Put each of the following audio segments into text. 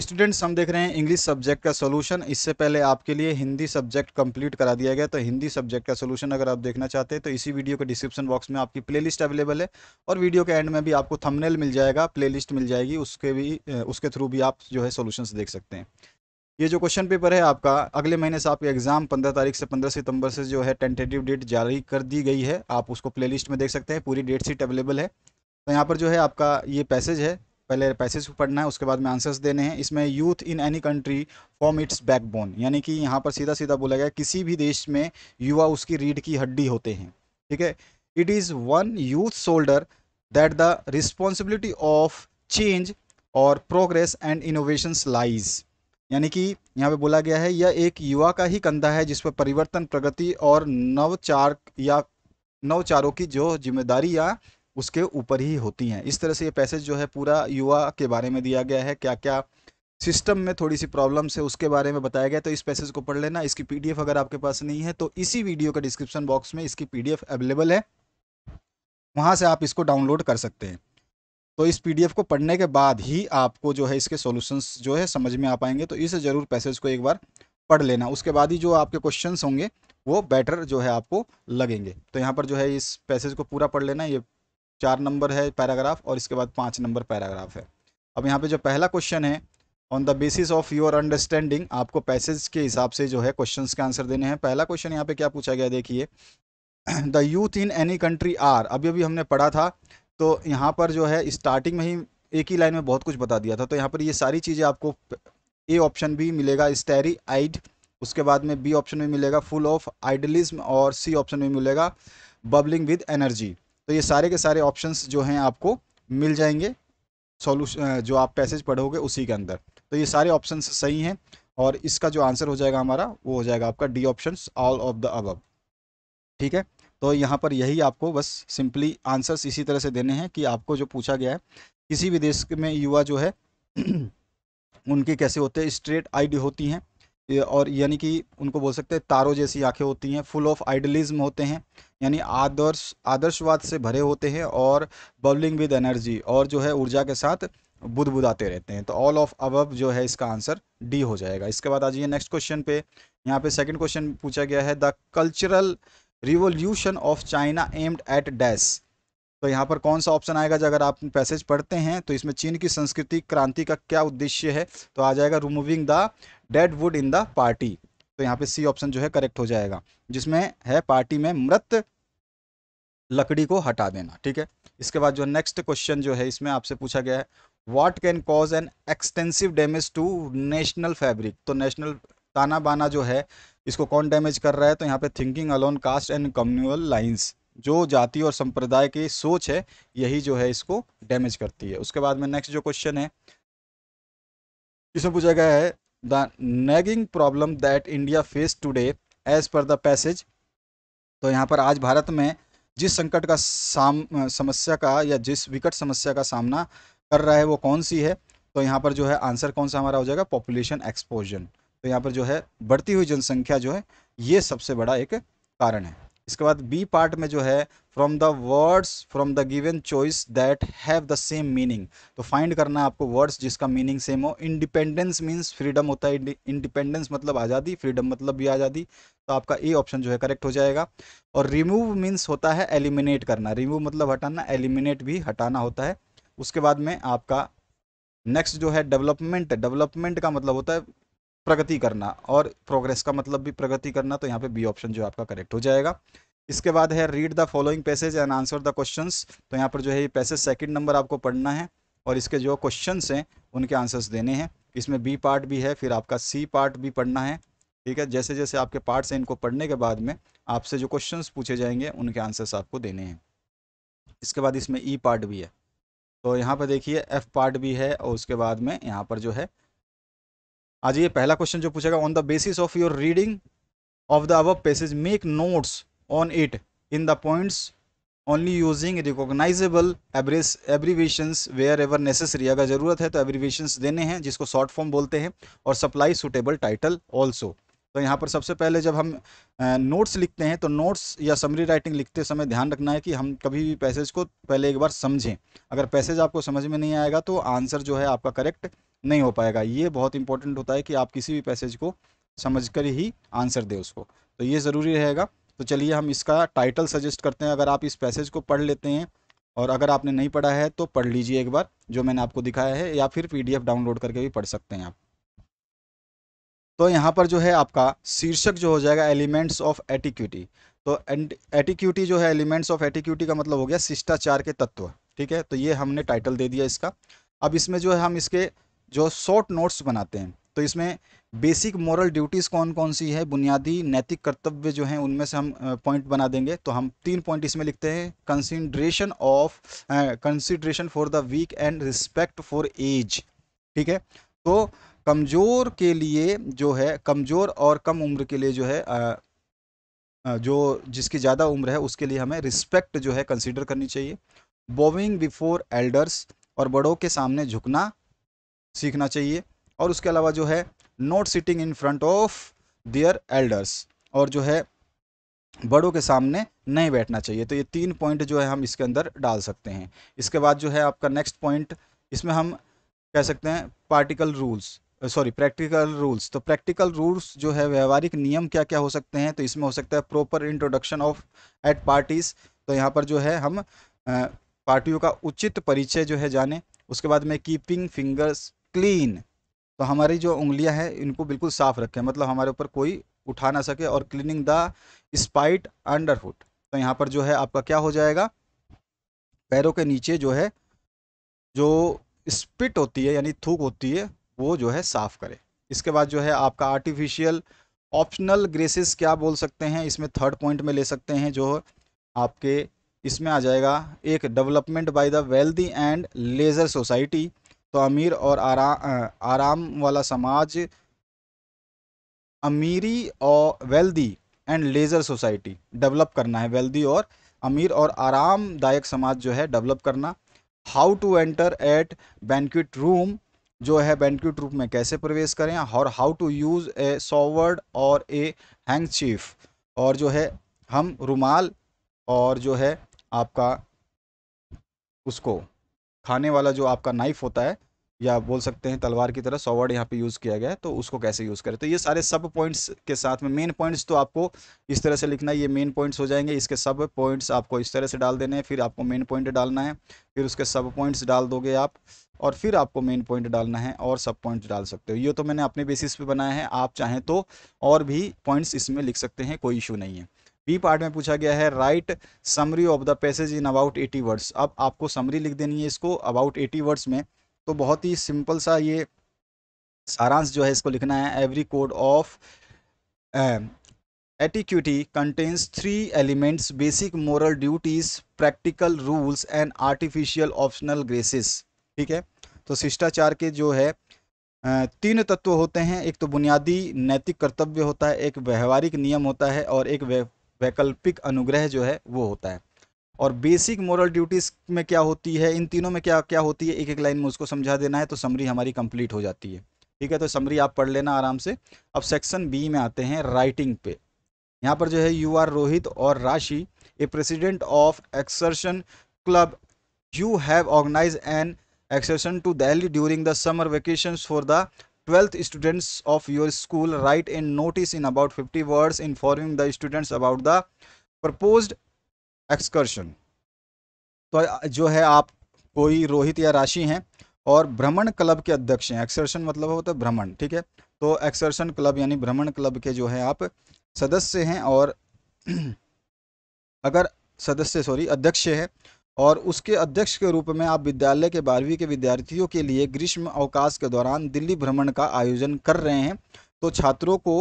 Students हम देख रहे हैं इंग्लिश सब्जेक्ट का सोल्यूशन इससे पहले आपके लिए हिंदी सब्जेक्ट कंप्लीट करा दिया गया तो हिंदी सब्जेक्ट का सोल्यूशन अगर आप देखना चाहते हैं तो इसी वीडियो के डिस्क्रिप्शन बॉक्स में आपकी प्लेलिस्ट अवेलेबल है और वीडियो के एंड में भी आपको थंबनेल मिल जाएगा लिस्ट मिल जाएगी उसके भी उसके थ्रू भी आप जो है सोल्यूशन देख सकते हैं ये जो क्वेश्चन पेपर है आपका अगले महीने से आपका एग्ज़ाम पंद्रह तारीख से पंद्रह सितंबर से जो है टेंटेटिव डेट जारी कर दी गई है आप उसको प्लेलिस्ट में देख सकते हैं पूरी डेट शीट अवेलेबल है तो यहाँ पर जो है आपका ये पैसेज है पहले पैसेज पढ़ना है उसके बाद में आंसर्स देने हैं इसमें youth in any country form its backbone यानी कि यहाँ पर सीधा सीधा बोला गया किसी भी देश में युवा उसकी रीढ़ की हड्डी होते हैं ठीक है it is one youth shoulder that the responsibility of change और प्रोग्रेस एंड इनोवेशन लाइज यानी कि यहाँ पे बोला गया है यह एक युवा का ही कंधा है जिस पर परिवर्तन प्रगति और नवचार या नवचारों की जो जिम्मेदारी या उसके ऊपर ही होती हैं इस तरह से ये पैसेज जो है पूरा युवा के बारे में दिया गया है क्या क्या सिस्टम में थोड़ी सी प्रॉब्लम्स है उसके बारे में बताया गया तो इस पैसेज को पढ़ लेना इसकी पीडीएफ अगर आपके पास नहीं है तो इसी वीडियो का डिस्क्रिप्शन बॉक्स में इसकी पीडीएफ अवेलेबल है वहां से आप इसको डाउनलोड कर सकते हैं तो इस पीडीएफ को पढ़ने के बाद ही आपको जो है इसके सॉल्यूशंस जो है समझ में आ पाएंगे तो इस ज़रूर पैसेज को एक बार पढ़ लेना उसके बाद ही जो आपके क्वेश्चंस होंगे वो बेटर जो है आपको लगेंगे तो यहाँ पर जो है इस पैसेज को पूरा पढ़ लेना ये चार नंबर है पैराग्राफ और इसके बाद पाँच नंबर पैराग्राफ है अब यहाँ पे जो पहला क्वेश्चन है on the basis of your understanding आपको पैसेज के हिसाब से जो है क्वेश्चंस के आंसर देने हैं पहला क्वेश्चन यहाँ पे क्या पूछा गया देखिए the youth in any country are अभी अभी हमने पढ़ा था तो यहाँ पर जो है स्टार्टिंग में ही एक ही लाइन में बहुत कुछ बता दिया था तो यहाँ पर ये सारी चीज़ें आपको ए ऑप्शन भी मिलेगा स्टेरी आइड उसके बाद में बी ऑप्शन में मिलेगा फुल ऑफ आइडलिज्म और सी ऑप्शन में मिलेगा बबलिंग विद एनर्जी तो ये सारे के सारे ऑप्शन जो हैं आपको मिल जाएंगे सॉल्यूशन जो आप पैसेज पढ़ोगे उसी के अंदर तो ये सारे ऑप्शन सही हैं और इसका जो आंसर हो जाएगा हमारा वो हो जाएगा आपका D option all of the अब ठीक है तो यहाँ पर यही आपको बस सिंपली आंसर्स इसी तरह से देने हैं कि आपको जो पूछा गया है किसी भी देश में युवा जो है उनके कैसे होते हैं स्ट्रेट आईडी होती हैं और यानी कि उनको बोल सकते हैं तारों जैसी आंखें होती हैं फुल ऑफ आइडलिज्म होते हैं यानी आदर्श आदर्शवाद से भरे होते हैं और बबलिंग विद एनर्जी और जो है ऊर्जा के साथ बुदबुदाते रहते हैं तो ऑल ऑफ अबब जो है इसका आंसर डी हो जाएगा इसके बाद आ जाइए नेक्स्ट क्वेश्चन पे यहाँ पे सेकंड क्वेश्चन पूछा गया है the cultural revolution of China aimed at dash तो यहाँ पर कौन सा ऑप्शन आएगा जो अगर आप पैसेज पढ़ते हैं तो इसमें चीन की संस्कृति क्रांति का क्या उद्देश्य है तो आ जाएगा removing the dead wood in the party तो यहाँ पे सी ऑप्शन जो है करेक्ट हो जाएगा जिसमें है पार्टी में मृत लकड़ी को हटा देना ठीक है इसके बाद जो नेक्स्ट क्वेश्चन जो है इसमें आपसे पूछा गया है what can cause an extensive damage to national fabric तो नेशनल ताना बाना जो है इसको कौन डैमेज कर रहा है तो यहाँ पे thinking along caste and communal lines जो जाति और संप्रदाय की सोच है यही जो है इसको डैमेज करती है उसके बाद में नेक्स्ट जो क्वेश्चन है इसमें पूछा गया है the nagging problem that India face today as per the passage तो यहाँ पर आज भारत में जिस संकट का साम समस्या का या जिस विकट समस्या का सामना कर रहा है वो कौन सी है तो यहाँ पर जो है आंसर कौन सा हमारा हो जाएगा पॉपुलेशन एक्सपोजन तो यहाँ पर जो है बढ़ती हुई जनसंख्या जो है ये सबसे बड़ा एक कारण है इसके बाद बी पार्ट में जो है from the words from the given choice that have the same meaning तो फाइंड करना है आपको वर्ड्स जिसका मीनिंग सेम हो इंडिपेंडेंस मीन्स फ्रीडम होता है इंडिपेंडेंस मतलब आज़ादी फ्रीडम मतलब भी आज़ादी तो आपका ए ऑप्शन जो है करेक्ट हो जाएगा और रिमूव मीन्स होता है एलिमिनेट करना रिमूव मतलब हटाना एलिमिनेट भी हटाना होता है उसके बाद में आपका नेक्स्ट जो है डेवलपमेंट डेवलपमेंट का मतलब होता है प्रगति करना और प्रोग्रेस का मतलब भी प्रगति करना तो यहाँ पे बी ऑप्शन जो आपका करेक्ट हो जाएगा इसके बाद है read the following passage and answer the question तो यहाँ पर जो है ये पैसेज सेकेंड नंबर आपको पढ़ना है और इसके जो क्वेश्चन हैं उनके आंसर्स देने हैं इसमें बी पार्ट भी है फिर आपका सी पार्ट भी पढ़ना है ठीक है जैसे जैसे आपके पार्ट्स हैं इनको पढ़ने के बाद में आपसे जो क्वेश्चन पूछे जाएंगे उनके आंसर्स आपको देने हैं इसके बाद इसमें ई e पार्ट भी है तो यहाँ पर देखिए एफ पार्ट भी है और उसके बाद में यहाँ पर जो है आज ये पहला क्वेश्चन जो पूछेगा on the basis of your reading of the अब passage make notes on it in the points only using recognizable abbreviations wherever necessary अगर ज़रूरत है तो एब्रीवेशंस देने हैं जिसको शॉर्ट फॉर्म बोलते हैं और सप्लाई सुटेबल टाइटल ऑल्सो तो यहाँ पर सबसे पहले जब हम नोट्स लिखते हैं तो नोट्स या समरी राइटिंग लिखते समय ध्यान रखना है कि हम कभी भी पैसेज को पहले एक बार समझें अगर पैसेज आपको समझ में नहीं आएगा तो आंसर जो है आपका करेक्ट नहीं हो पाएगा ये बहुत इंपॉर्टेंट होता है कि आप किसी भी पैसेज को समझ कर ही आंसर दें उसको तो ये ज़रूरी रहेगा तो चलिए हम इसका टाइटल सजेस्ट करते हैं अगर आप इस पैसेज को पढ़ लेते हैं और अगर आपने नहीं पढ़ा है तो पढ़ लीजिए एक बार जो मैंने आपको दिखाया है या फिर पीडीएफ डाउनलोड करके भी पढ़ सकते हैं आप तो यहाँ पर जो है आपका शीर्षक जो हो जाएगा एलिमेंट्स ऑफ एटिक्यूटी तो एटिक्यूटी जो है एलिमेंट्स ऑफ एटिक्यूटी का मतलब हो गया शिष्टाचार के तत्व ठीक है तो ये हमने टाइटल दे दिया इसका अब इसमें जो है हम इसके जो शॉर्ट नोट्स बनाते हैं तो इसमें बेसिक मॉरल ड्यूटीज़ कौन कौन सी है बुनियादी नैतिक कर्तव्य जो हैं उनमें से हम पॉइंट बना देंगे तो हम तीन पॉइंट इसमें लिखते हैं consideration of consideration for the weak and respect for age ठीक है तो कमज़ोर के लिए जो है कमज़ोर और कम उम्र के लिए जो है आ, जो जिसकी ज़्यादा उम्र है उसके लिए हमें रिस्पेक्ट जो है कंसिडर करनी चाहिए बोविंग बिफोर एल्डर्स और बड़ों के सामने झुकना सीखना चाहिए और उसके अलावा जो है not sitting in front of their elders और जो है बड़ों के सामने नहीं बैठना चाहिए तो ये तीन पॉइंट जो है हम इसके अंदर डाल सकते हैं इसके बाद जो है आपका नेक्स्ट पॉइंट इसमें हम कह सकते हैं particle rules sorry practical rules तो प्रैक्टिकल रूल्स जो है व्यवहारिक नियम क्या क्या हो सकते हैं तो इसमें हो सकता है proper introduction of at parties तो यहाँ पर जो है हम पार्टियों का उचित परिचय जो है जाने उसके बाद में कीपिंग फिंगर्स क्लीन तो हमारी जो उंगलियां हैं इनको बिल्कुल साफ़ रखें मतलब हमारे ऊपर कोई उठा ना सके और क्लीनिंग द स्पाइट अंडर तो यहाँ पर जो है आपका क्या हो जाएगा पैरों के नीचे जो है जो स्पिट होती है यानी थूक होती है वो जो है साफ़ करें इसके बाद जो है आपका आर्टिफिशियल ऑप्शनल ग्रेसेस क्या बोल सकते हैं इसमें थर्ड पॉइंट में ले सकते हैं जो आपके इसमें आ जाएगा एक development by the wealthy and leisure society तो अमीर और आरा, आराम वाला समाज अमीरी और wealthy and leisure society develop करना है वेल्दी और अमीर और आरामदायक समाज जो है डेवलप करना how to enter at banquet room जो है बैंक्विट रूम में कैसे प्रवेश करें और how to use a sword और ए हैंग चीफ और जो है हम रुमाल और जो है आपका उसको खाने वाला जो आपका नाइफ होता है या बोल सकते हैं तलवार की तरह सॉवर्ड यहाँ पे यूज़ किया गया है तो उसको कैसे यूज़ करें तो ये सारे सब पॉइंट्स के साथ में मेन पॉइंट्स तो आपको इस तरह से लिखना है ये मेन पॉइंट्स हो जाएंगे इसके सब पॉइंट्स आपको इस तरह से डाल देने हैं फिर आपको मेन पॉइंट डालना है फिर उसके सब पॉइंट्स डाल दोगे आप और फिर आपको मेन पॉइंट डालना है और सब पॉइंट डाल सकते हो ये तो मैंने अपने बेसिस पे बनाया है आप चाहें तो और भी पॉइंट्स इसमें लिख सकते हैं कोई इशू नहीं है बी पार्ट में पूछा गया है write summary of the passage in about eighty words अब आपको समरी लिख देनी है इसको अबाउट एटी वर्ड्स में तो बहुत ही सिंपल सा ये सारांश जो है इसको लिखना है every code of etiquette contains three elements basic moral duties practical rules and artificial optional graces ठीक है तो शिष्टाचार के जो है तीन तत्व होते हैं एक तो बुनियादी नैतिक कर्तव्य होता है एक व्यवहारिक नियम होता है और एक वैकल्पिक अनुग्रह जो है वो होता है और बेसिक मॉरल ड्यूटीज़ में क्या होती है इन तीनों में क्या क्या होती है एक एक लाइन में उसको समझा देना है तो समरी हमारी कंप्लीट हो जाती है ठीक है तो समरी आप पढ़ लेना आराम से अब सेक्शन बी में आते हैं राइटिंग पे यहाँ पर जो है यू आर रोहित और Rashi a president of excursion club you have organise an excursion to Delhi during the summer vacation for the 12th students of your school write a notice in about 50 words informing the students about the proposed excursion तो जो है आप कोई रोहित या राशि हैं और भ्रमण क्लब के अध्यक्ष हैं एक्सर्शन मतलब होता है भ्रमण ठीक है तो एक्सर्शन क्लब यानी भ्रमण क्लब के जो है आप सदस्य हैं और अगर सदस्य सॉरी अध्यक्ष है और उसके अध्यक्ष के रूप में आप विद्यालय के बारहवीं के विद्यार्थियों के लिए ग्रीष्म अवकाश के दौरान दिल्ली भ्रमण का आयोजन कर रहे हैं तो छात्रों को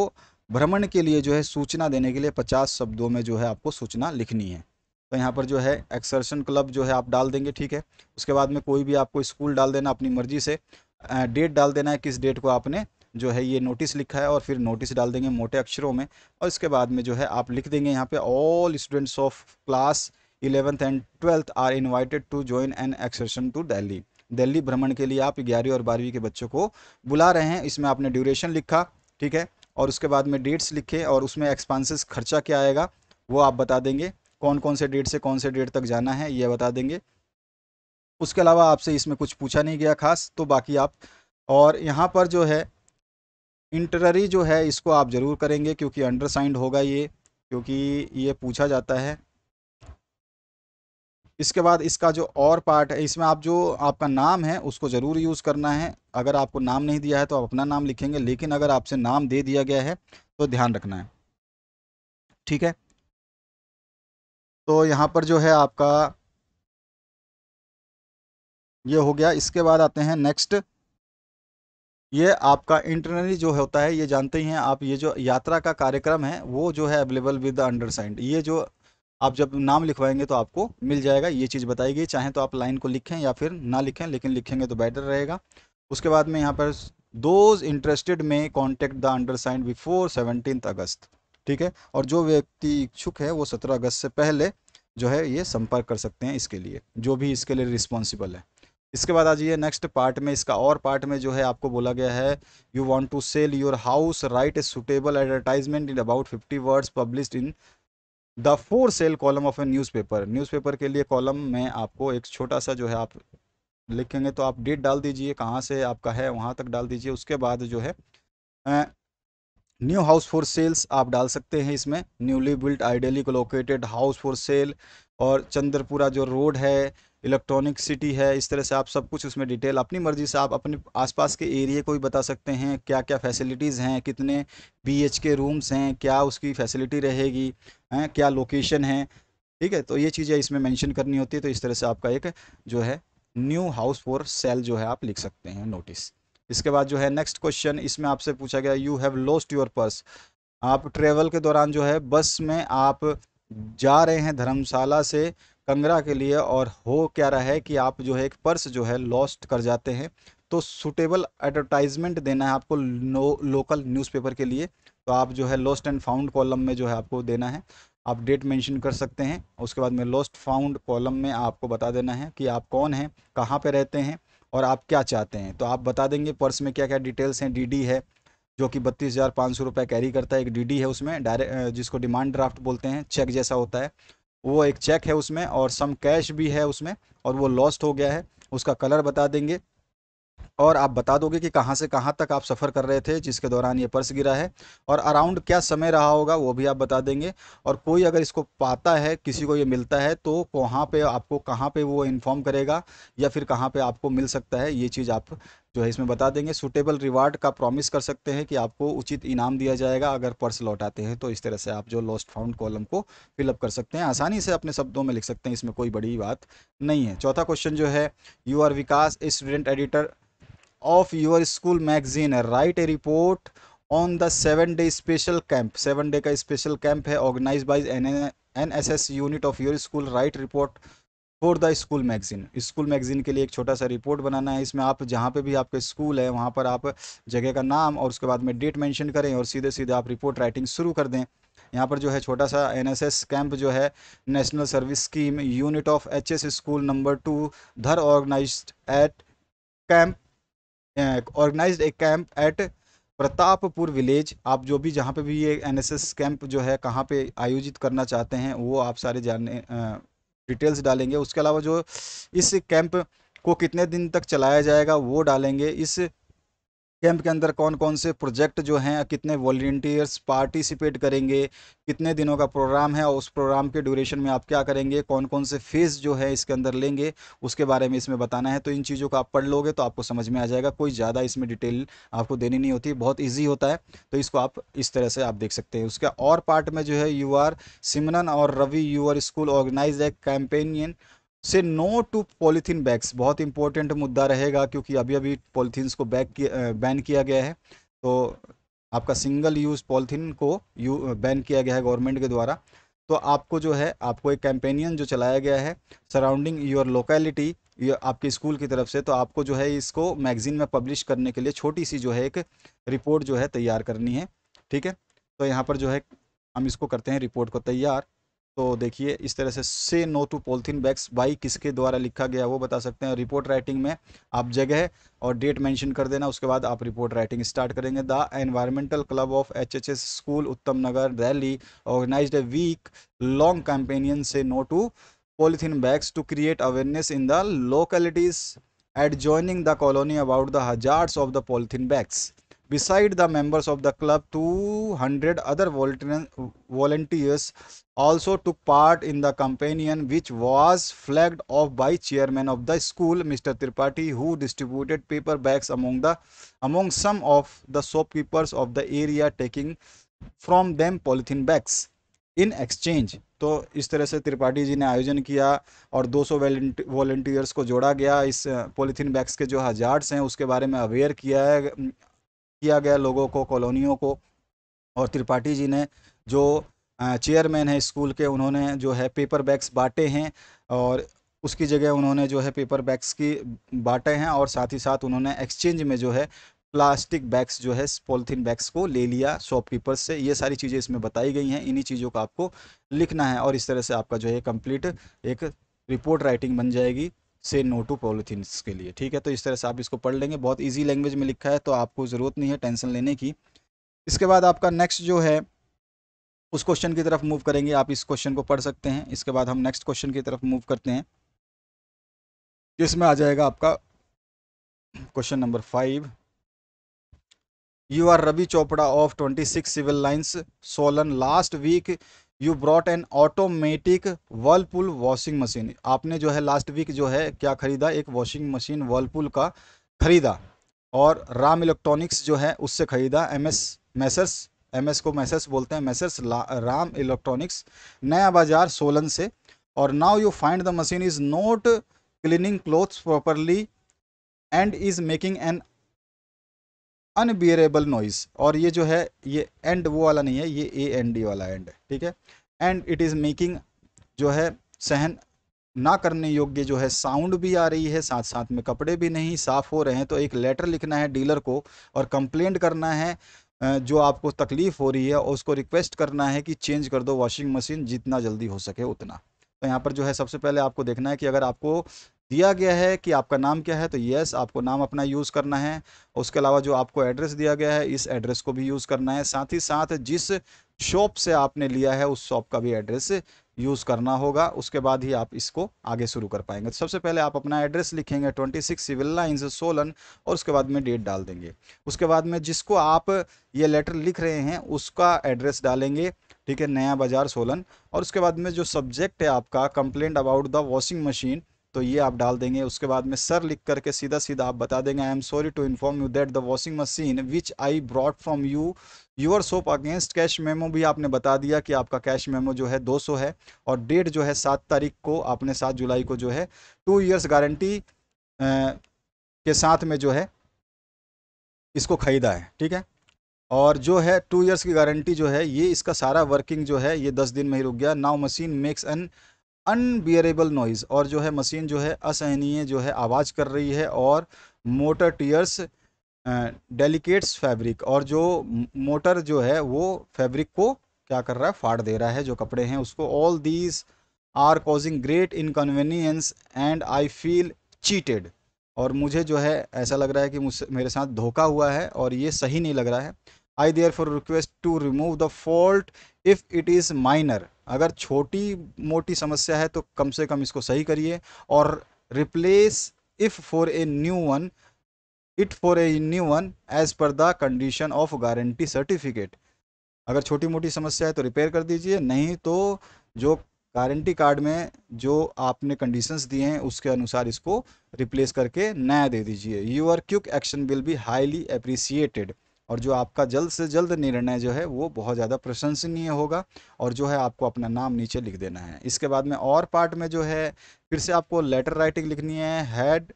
भ्रमण के लिए जो है सूचना देने के लिए पचास शब्दों में जो है आपको सूचना लिखनी है तो यहाँ पर जो है एक्सर्शन क्लब जो है आप डाल देंगे ठीक है उसके बाद में कोई भी आपको स्कूल डाल देना अपनी मर्जी से डेट डाल देना है किस डेट को आपने जो है ये नोटिस लिखा है और फिर नोटिस डाल देंगे मोटे अक्षरों में और इसके बाद में जो है आप लिख देंगे यहाँ पे all students of class eleventh and twelfth are invited to join an excursion to Delhi Delhi भ्रमण के लिए आप ग्यारहवीं और बारहवीं के बच्चों को बुला रहे हैं इसमें आपने ड्यूरेशन लिखा ठीक है और उसके बाद में डेट्स लिखे और उसमें एक्सपांसेस खर्चा क्या आएगा वो आप बता देंगे कौन कौन से डेट से कौन से डेट तक जाना है ये बता देंगे उसके अलावा आपसे इसमें कुछ पूछा नहीं गया खास तो बाकी आप और यहाँ पर जो है इंटररी जो है इसको आप ज़रूर करेंगे क्योंकि अंडरसाइंड होगा ये क्योंकि ये पूछा जाता है इसके बाद इसका जो और पार्ट है इसमें आप जो आपका नाम है उसको ज़रूर यूज़ करना है अगर आपको नाम नहीं दिया है तो आप अपना नाम लिखेंगे लेकिन अगर आपसे नाम दे दिया गया है तो ध्यान रखना है ठीक है तो यहाँ पर जो है आपका ये हो गया इसके बाद आते हैं नेक्स्ट ये आपका इंटरनली जो होता है ये जानते ही हैं आप ये जो यात्रा का कार्यक्रम है वो जो है अवेलेबल विद अंडरसाइंड ये जो आप जब नाम लिखवाएंगे तो आपको मिल जाएगा ये चीज़ बताई गई चाहे तो आप लाइन को लिखें या फिर ना लिखें लेकिन लिखेंगे तो बेटर रहेगा उसके बाद में यहाँ पर दोज इंटरेस्टेड में contact the undersigned before seventeen August ठीक है और जो व्यक्ति इच्छुक है वो सत्रह अगस्त से पहले जो है ये संपर्क कर सकते हैं इसके लिए जो भी इसके लिए रिस्पॉन्सिबल है इसके बाद आ जाइए नेक्स्ट पार्ट में इसका और पार्ट में जो है आपको बोला गया है you want to sell your house write a suitable advertisement in about fifty words publish in the for sale column of a newspaper newspaper के लिए कॉलम में आपको एक छोटा सा जो है आप लिखेंगे तो आप डेट डाल दीजिए कहाँ से आपका है वहाँ तक डाल दीजिए उसके बाद जो है न्यू हाउस फॉर सेल्स आप डाल सकते हैं इसमें newly built ideally located house for sale और चंद्रपुरा जो रोड है इलेक्ट्रॉनिक सिटी है इस तरह से आप सब कुछ उसमें डिटेल अपनी मर्ज़ी से आप अपने आसपास के एरिया को भी बता सकते हैं क्या क्या फैसिलिटीज़ हैं कितने बी के रूम्स हैं क्या उसकी फैसिलिटी रहेगी हैं क्या लोकेशन है ठीक है तो ये चीज़ें इसमें मैंशन करनी होती है तो इस तरह से आपका एक जो है न्यू हाउस फॉर सेल जो है आप लिख सकते हैं नोटिस इसके बाद जो है नेक्स्ट क्वेश्चन इसमें आपसे पूछा गया you have lost your purse आप ट्रेवल के दौरान जो है बस में आप जा रहे हैं धर्मशाला से कंगरा के लिए और हो क्या रहा है कि आप जो है एक पर्स जो है लॉस्ट कर जाते हैं तो सूटेबल एडवर्टाइजमेंट देना है आपको नो, लोकल न्यूज़पेपर के लिए तो आप जो है लॉस्ट एंड फाउंड कॉलम में जो है आपको देना है आप डेट मेंशन कर सकते हैं उसके बाद में लॉस्ट फाउंड कॉलम में आपको बता देना है कि आप कौन हैं कहाँ पर रहते हैं और आप क्या चाहते हैं तो आप बता देंगे पर्स में क्या क्या डिटेल्स हैं डी है जो कि बत्तीस हज़ार पाँच सौ रुपये कैरी करता है एक डी है उसमें डायरेक्ट जिसको डिमांड ड्राफ्ट बोलते हैं चेक जैसा होता है वो एक चेक है उसमें और सम कैश भी है उसमें और वो लॉस्ट हो गया है उसका कलर बता देंगे और आप बता दोगे कि कहाँ से कहाँ तक आप सफ़र कर रहे थे जिसके दौरान ये पर्स गिरा है और अराउंड क्या समय रहा होगा वो भी आप बता देंगे और कोई अगर इसको पाता है किसी को ये मिलता है तो वहाँ पे आपको कहाँ पे वो इन्फॉर्म करेगा या फिर कहाँ पे आपको मिल सकता है ये चीज़ आप जो है इसमें बता देंगे सुटेबल रिवार्ड का प्रॉमिस कर सकते हैं कि आपको उचित इनाम दिया जाएगा अगर पर्स लौटाते हैं तो इस तरह से आप जो लॉस्ट फाउंड कॉलम को फिलअप कर सकते हैं आसानी से अपने शब्दों में लिख सकते हैं इसमें कोई बड़ी बात नहीं है चौथा क्वेश्चन जो है you are Vikas student editor of your school magazine write a report on the seven day special camp seven day का स्पेशल कैंप है organise by an N S S unit of your school write report for the school magazine school magazine के लिए एक छोटा सा report बनाना है इसमें आप जहाँ पे भी आपके स्कूल है वहाँ पर आप जगह का नाम और उसके बाद में डेट मेंशन करें और सीधे सीधे आप रिपोर्ट राइटिंग शुरू कर दें यहाँ पर जो है छोटा सा एनएसएस कैंप जो है national service scheme unit of H school number two धर organise at camp organise a camp at Pratappur village आप जो भी जहाँ पे भी ये एनएसएस कैंप जो है कहाँ पे आयोजित करना चाहते हैं वो आप सारे जानने आ, डिटेल्स डालेंगे उसके अलावा जो इस कैंप को कितने दिन तक चलाया जाएगा वो डालेंगे इस कैंप के अंदर कौन कौन से प्रोजेक्ट जो हैं कितने वॉल्टियर्स पार्टिसिपेट करेंगे कितने दिनों का प्रोग्राम है और उस प्रोग्राम के ड्यूरेशन में आप क्या करेंगे कौन कौन से फेज़ जो है इसके अंदर लेंगे उसके बारे में इसमें बताना है तो इन चीज़ों को आप पढ़ लोगे तो आपको समझ में आ जाएगा कोई ज़्यादा इसमें डिटेल आपको देनी नहीं होती बहुत ईजी होता है तो इसको आप इस तरह से आप देख सकते हैं उसका और पार्ट में जो है यू आर सिमनन और Ravi are school organise a campaign say no to polythene bags बहुत इंपॉर्टेंट मुद्दा रहेगा क्योंकि अभी अभी पॉलीथीन्स को बैग किया, बैन किया गया है तो आपका सिंगल यूज़ पॉलीथीन को यू बैन किया गया है गवर्नमेंट के द्वारा तो आपको जो है आपको एक कैंपेनियन जो चलाया गया है सराउंडिंग योर लोकेलिटी आपके स्कूल की तरफ से तो आपको जो है इसको मैगजीन में पब्लिश करने के लिए छोटी सी जो है एक रिपोर्ट जो है तैयार करनी है ठीक है तो यहाँ पर जो है हम इसको करते हैं रिपोर्ट को तैयार तो देखिए इस तरह से say no to polythene bags by किसके द्वारा लिखा गया वो बता सकते हैं रिपोर्ट राइटिंग में आप जगह और डेट मेंशन कर देना उसके बाद आप रिपोर्ट राइटिंग स्टार्ट करेंगे the environmental club of H H S school Uttam Nagar Delhi organise a week long campaign say no to polythene bags to create awareness in the localities adjoining the colony about the hazards of the polythene bags beside the members of the club two hundred other volunteers also took part in the campaign which was flagged off by chairman of the school mister Tripathi who distributed paper bags among the among some of the shop shopkeepers of the area taking from them polythene bags in exchange तो इस तरह से त्रिपाठी जी ने आयोजन किया और 200 सौ volunteers को जोड़ा गया इस पॉलीथीन बैग्स के जो हजार्स हैं उसके बारे में अवेयर किया है किया गया लोगों को कॉलोनियों को और त्रिपाठी जी ने जो चेयरमैन है स्कूल के उन्होंने जो है पेपर बैग्स बांटे हैं और उसकी जगह उन्होंने जो है पेपर बैग्स की बांटे हैं और साथ ही साथ उन्होंने एक्सचेंज में जो है प्लास्टिक बैग्स जो है पॉलिथीन बैग्स को ले लिया शॉपकीपर्स से ये सारी चीज़ें इसमें बताई गई हैं इन्हीं चीज़ों का आपको लिखना है और इस तरह से आपका जो है कंप्लीट एक रिपोर्ट राइटिंग बन जाएगी से नो टू पॉलीथीन्स के लिए ठीक है तो इस तरह से आप इसको पढ़ लेंगे बहुत ईजी लैंग्वेज में लिखा है तो आपको ज़रूरत नहीं है टेंशन लेने की इसके बाद आपका नेक्स्ट जो है उस क्वेश्चन की तरफ मूव करेंगे आप इस क्वेश्चन को पढ़ सकते हैं इसके बाद हम नेक्स्ट क्वेश्चन की तरफ मूव करते हैं जिसमें आ जाएगा आपका question number five you are Ravi Chopra of twenty six civil lines Solan last week you brought an automatic Whirlpool washing machine आपने जो है लास्ट वीक जो है क्या ख़रीदा एक वॉशिंग मशीन वर्लपूल का ख़रीदा और राम इलेक्ट्रॉनिक्स जो है उससे ख़रीदा M S messrs M S को मैसर्स बोलते हैं मैसर्स राम इलेक्ट्रॉनिक्स नया बाज़ार सोलन से और now you find the machine is not cleaning clothes properly and is making an unbearable noise और ये जो है ये एंड वो वाला नहीं है ये ए एन डी वाला एंड है ठीक है एंड इट इज़ मेकिंग जो है सहन ना करने योग्य जो है साउंड भी आ रही है साथ साथ में कपड़े भी नहीं साफ़ हो रहे हैं तो एक लेटर लिखना है डीलर को और कंप्लेंट करना है जो आपको तकलीफ़ हो रही है और उसको रिक्वेस्ट करना है कि चेंज कर दो वॉशिंग मशीन जितना जल्दी हो सके उतना तो यहाँ पर जो है सबसे पहले आपको देखना है कि अगर आपको दिया गया है कि आपका नाम क्या है तो यस आपको नाम अपना यूज़ करना है उसके अलावा जो आपको एड्रेस दिया गया है इस एड्रेस को भी यूज़ करना है साथ ही साथ जिस शॉप से आपने लिया है उस शॉप का भी एड्रेस यूज़ करना होगा उसके बाद ही आप इसको आगे शुरू कर पाएंगे तो सबसे पहले आप अपना एड्रेस लिखेंगे 26 सिविल लाइन्स सोलन और उसके बाद में डेट डाल देंगे उसके बाद में जिसको आप ये लेटर लिख रहे हैं उसका एड्रेस डालेंगे ठीक है नया बाज़ार सोलन और उसके बाद में जो सब्जेक्ट है आपका complaint about the washing machine तो ये आप डाल देंगे उसके बाद में सर लिख करके सीधा सीधा आप बता देंगे I am sorry to inform you that the washing machine which I brought from you your shop against cash memo भी आपने बता दिया कि आपका कैश मेमो जो है 200 है और डेट जो है सात तारीख को आपने सात जुलाई को जो है टू ईयर्स गारंटी के साथ में जो है इसको ख़रीदा है ठीक है और जो है टू ईयर्स की गारंटी जो है ये इसका सारा वर्किंग जो है ये दस दिन में ही रुक गया now machine makes an unbearable noise और जो है मशीन जो है असहनीय जो है आवाज़ कर रही है और मोटर टीयर्स डेलिकेट्स फैब्रिक और जो मोटर जो है वो फैब्रिक को क्या कर रहा है फाड़ दे रहा है जो कपड़े हैं उसको all these are causing great inconvenience and I feel cheated और मुझे जो है ऐसा लग रहा है कि मुझसे मेरे साथ धोखा हुआ है और ये सही नहीं लग रहा है I therefore request to remove the fault if it is minor अगर छोटी मोटी समस्या है तो कम से कम इसको सही करिए और replace if for a new one it for a new one as per the condition of guarantee certificate अगर छोटी मोटी समस्या है तो रिपेयर कर दीजिए नहीं तो जो गारंटी कार्ड में जो आपने कंडीशंस दिए हैं उसके अनुसार इसको रिप्लेस करके नया दे दीजिए your quick action will be highly appreciated और जो आपका जल्द से जल्द निर्णय जो है वो बहुत ज़्यादा प्रशंसनीय होगा और जो है आपको अपना नाम नीचे लिख देना है इसके बाद में और पार्ट में जो है फिर से आपको लेटर राइटिंग लिखनी है हेड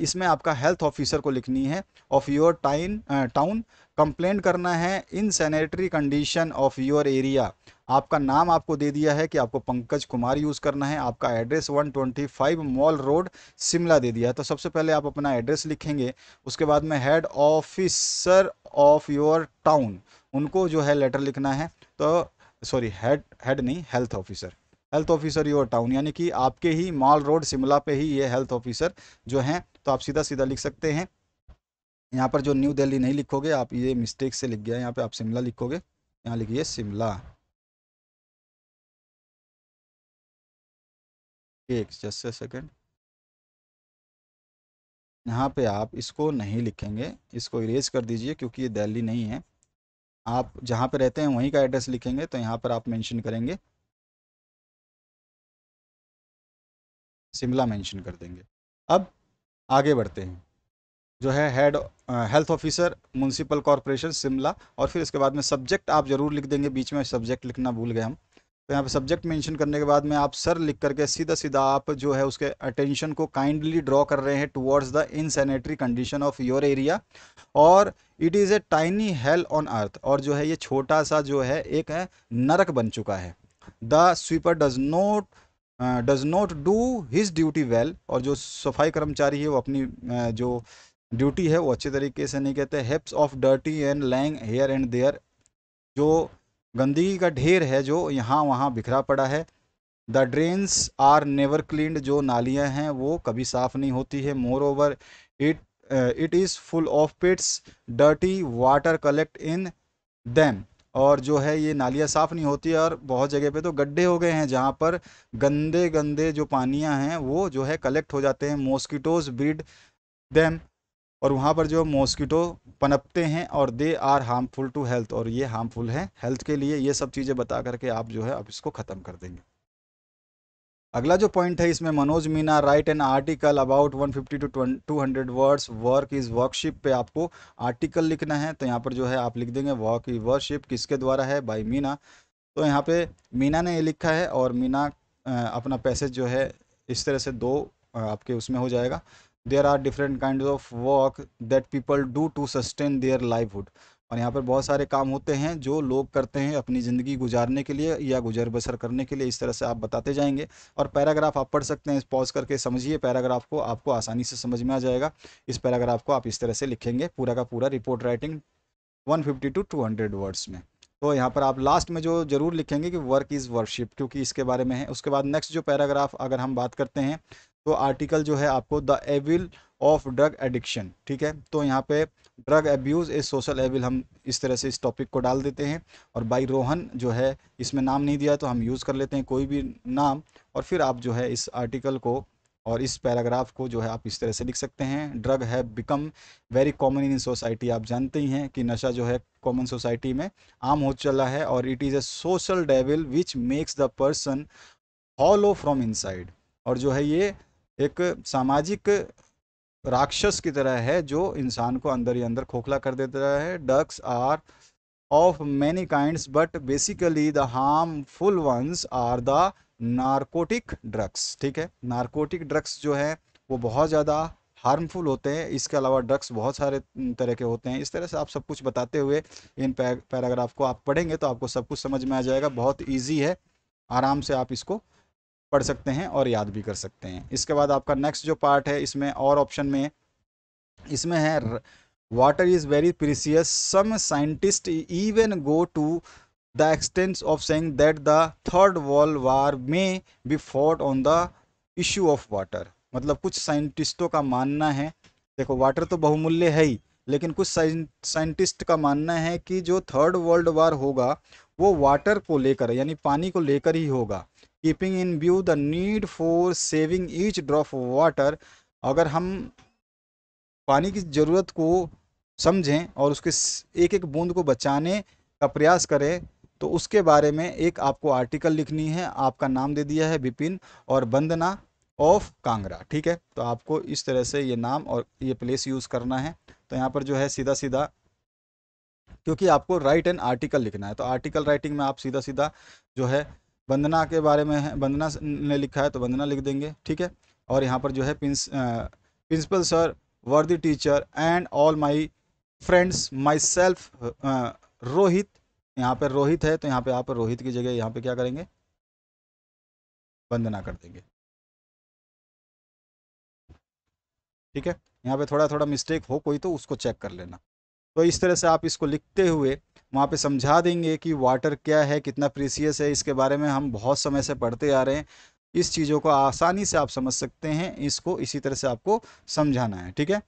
इसमें आपका हेल्थ ऑफिसर को लिखनी है of your town town complaint करना है insanitary condition of your area आपका नाम आपको दे दिया है कि आपको पंकज कुमार यूज़ करना है आपका एड्रेस 125 मॉल रोड शिमला दे दिया है तो सबसे पहले आप अपना एड्रेस लिखेंगे उसके बाद में head officer of your town उनको जो है लेटर लिखना है तो सॉरी हेड हेड नहीं health officer health officer your town यानी कि आपके ही मॉल रोड शिमला पे ही ये हेल्थ ऑफिसर जो हैं तो आप सीधा सीधा लिख सकते हैं यहाँ पर जो न्यू दिल्ली नहीं लिखोगे आप ये मिस्टेक से लिख गया यहाँ पे आप शिमला लिखोगे यहाँ लिखिए शिमला एक जस्ट सेकेंड यहाँ पे आप इसको नहीं लिखेंगे इसको इरेज कर दीजिए क्योंकि ये दिल्ली नहीं है आप जहाँ पे रहते हैं वहीं का एड्रेस लिखेंगे तो यहाँ पर आप मेंशन करेंगे शिमला मेंशन कर देंगे अब आगे बढ़ते हैं जो है head health officer municipal corporation Shimla और फिर इसके बाद में सब्जेक्ट आप ज़रूर लिख देंगे बीच में सब्जेक्ट लिखना भूल गए हम तो यहाँ पे सब्जेक्ट मेंशन करने के बाद में आप सर लिख करके सीधा सीधा आप जो है उसके अटेंशन को काइंडली ड्रॉ कर रहे हैं towards the insanitary condition of your area और it is a tiny hell on earth और जो है ये छोटा सा जो है एक है नरक बन चुका है the sweeper does not does not do his duty well और जो सफाई कर्मचारी है वो अपनी uh, जो ड्यूटी है वो अच्छे तरीके से नहीं कहते heaps of dirty and lying here and there जो गंदगी का ढेर है जो यहाँ वहाँ बिखरा पड़ा है the drains are never cleaned जो नालियाँ हैं वो कभी साफ़ नहीं होती है moreover it it is full of pits dirty water collect in them और जो है ये नालियाँ साफ़ नहीं होती और बहुत जगह पे तो गड्ढे हो गए हैं जहाँ पर गंदे गंदे जो पानियाँ हैं वो जो है कलेक्ट हो जाते हैं मॉस्किटोज़ ब्रीड दैम और वहाँ पर जो मॉस्किटो पनपते हैं और they are harmful to health और ये हार्मफुल है हेल्थ के लिए ये सब चीज़ें बता करके आप जो है आप इसको ख़त्म कर देंगे अगला जो पॉइंट है इसमें Manoj Meena write an article about 150 two hundred words work is worship पे आपको आर्टिकल लिखना है तो यहाँ पर जो है आप लिख देंगे वर्क इज वर्कशिप किसके द्वारा है बाई मीना तो यहाँ पे मीना ने ये लिखा है और मीना अपना पैसेज जो है इस तरह से दो आपके उसमें हो जाएगा there are different kind of work that people do to sustain their livelihood और यहाँ पर बहुत सारे काम होते हैं जो लोग करते हैं अपनी ज़िंदगी गुजारने के लिए या गुजर बसर करने के लिए इस तरह से आप बताते जाएंगे और पैराग्राफ आप पढ़ सकते हैं पॉज करके समझिए पैराग्राफ को आपको आसानी से समझ में आ जाएगा इस पैराग्राफ को आप इस तरह से लिखेंगे पूरा का पूरा report writing 150 two hundred words में तो यहाँ पर आप लास्ट में जो जरूर लिखेंगे कि वर्क इज़ वर्शिप क्योंकि इसके बारे में है उसके बाद नेक्स्ट जो पैराग्राफ अगर हम बात करते हैं तो आर्टिकल जो है आपको the evil of drug addiction ठीक है तो यहाँ पे drug abuse is social evil हम इस तरह से इस टॉपिक को डाल देते हैं और बाई रोहन जो है इसमें नाम नहीं दिया तो हम यूज़ कर लेते हैं कोई भी नाम और फिर आप जो है इस आर्टिकल को और इस पैराग्राफ को जो है आप इस तरह से लिख सकते हैं ड्रग है become very common in society आप जानते ही हैं कि नशा जो है कॉमन सोसाइटी में आम हो चला है और it is a social devil which makes the person hollow from inside और जो है ये एक सामाजिक राक्षस की तरह है जो इंसान को अंदर ही अंदर खोखला कर देता है drugs are of many kinds but basically the harmful ones are the narcotic drugs ठीक है नारकोटिक ड्रग्स जो है वो बहुत ज़्यादा हार्मफुल होते हैं इसके अलावा ड्रग्स बहुत सारे तरह के होते हैं इस तरह से आप सब कुछ बताते हुए इन पैराग्राफ को आप पढ़ेंगे तो आपको सब कुछ समझ में आ जाएगा बहुत ईजी है आराम से आप इसको पढ़ सकते हैं और याद भी कर सकते हैं इसके बाद आपका नेक्स्ट जो पार्ट है इसमें और ऑप्शन में इसमें है water is very precious some scientist even go to the extent of saying that the third world war may be fought on the issue of water मतलब कुछ साइंटिस्टों का मानना है देखो वाटर तो बहुमूल्य है ही लेकिन कुछ साइंटिस्ट का मानना है कि जो थर्ड वर्ल्ड वार होगा वो वाटर को लेकर यानी पानी को लेकर ही होगा keeping in view the need for saving each drop of water अगर हम पानी की ज़रूरत को समझें और उसके एक एक बूंद को बचाने का प्रयास करें तो उसके बारे में एक आपको आर्टिकल लिखनी है आपका नाम दे दिया है विपिन और वंदना ऑफ कांगड़ा ठीक है तो आपको इस तरह से ये नाम और ये प्लेस यूज़ करना है तो यहाँ पर जो है सीधा सीधा क्योंकि आपको राइट एंड आर्टिकल लिखना है तो आर्टिकल राइटिंग में आप सीधा सीधा जो है वंदना के बारे में है वंदना ने लिखा है तो वंदना लिख देंगे ठीक है और यहाँ पर जो है prince principal sir worthy teacher and all my friends myself Rohit यहाँ पर रोहित है तो यहाँ पे आप रोहित की जगह यहाँ पे क्या करेंगे वंदना कर देंगे ठीक है यहाँ पे थोड़ा थोड़ा मिस्टेक हो कोई तो उसको चेक कर लेना तो इस तरह से आप इसको लिखते हुए वहाँ पे समझा देंगे कि वाटर क्या है कितना प्रीसियस है इसके बारे में हम बहुत समय से पढ़ते आ रहे हैं इस चीज़ों को आसानी से आप समझ सकते हैं इसको इसी तरह से आपको समझाना है ठीक है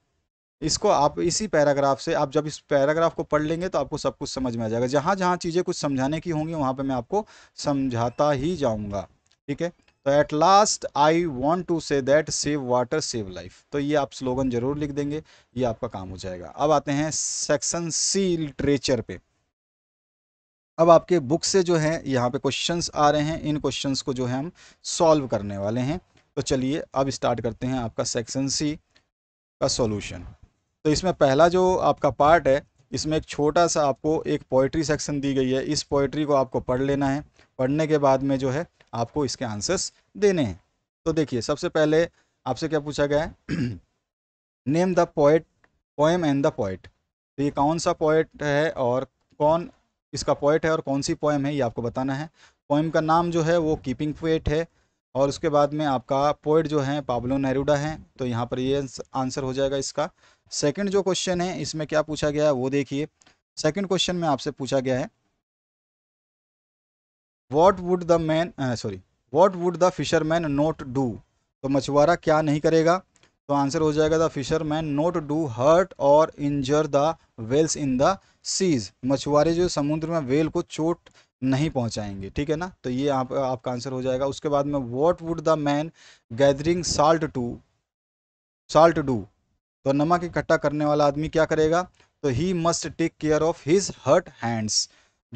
इसको आप इसी पैराग्राफ से आप जब इस पैराग्राफ को पढ़ लेंगे तो आपको सब कुछ समझ में आ जाएगा जहाँ जहाँ चीज़ें कुछ समझाने की होंगी वहाँ पर मैं आपको समझाता ही जाऊँगा ठीक है तो at last I want to say that save water save life तो ये आप स्लोगन जरूर लिख देंगे ये आपका काम हो जाएगा अब आते हैं सेक्शन सी लिटरेचर पे अब आपके बुक से जो है यहाँ पे क्वेश्चंस आ रहे हैं इन क्वेश्चंस को जो है हम सॉल्व करने वाले हैं तो चलिए अब स्टार्ट करते हैं आपका सेक्शन सी का सॉल्यूशन तो इसमें पहला जो आपका पार्ट है इसमें एक छोटा सा आपको एक पोइट्री सेक्शन दी गई है इस पोइट्री को आपको पढ़ लेना है पढ़ने के बाद में जो है आपको इसके आंसर्स देने हैं तो देखिए सबसे पहले आपसे क्या पूछा गया है name the poet poem and the poet तो ये कौन सा पोइट है और कौन इसका पोइट है और कौन सी पोएम है ये आपको बताना है पोएम का नाम जो है वो कीपिंग पोएट है और उसके बाद में आपका पोइट जो है पाब्लो नेरूडा है तो यहाँ पर ये आंसर हो जाएगा इसका सेकंड जो क्वेश्चन है इसमें क्या पूछा गया है वो देखिए सेकंड क्वेश्चन में आपसे पूछा गया है what would the man sorry what would the fisherman not do तो मछुआरा क्या नहीं करेगा तो आंसर हो जाएगा the fisherman not do hurt और injure the whales in the seas मछुआरे जो समुद्र में वेल को चोट नहीं पहुंचाएंगे ठीक है ना तो ये आप, आपका आंसर हो जाएगा उसके बाद में what would the man gathering salt to salt do तो नमक इकट्ठा करने वाला आदमी क्या करेगा तो he must take care of his hurt hands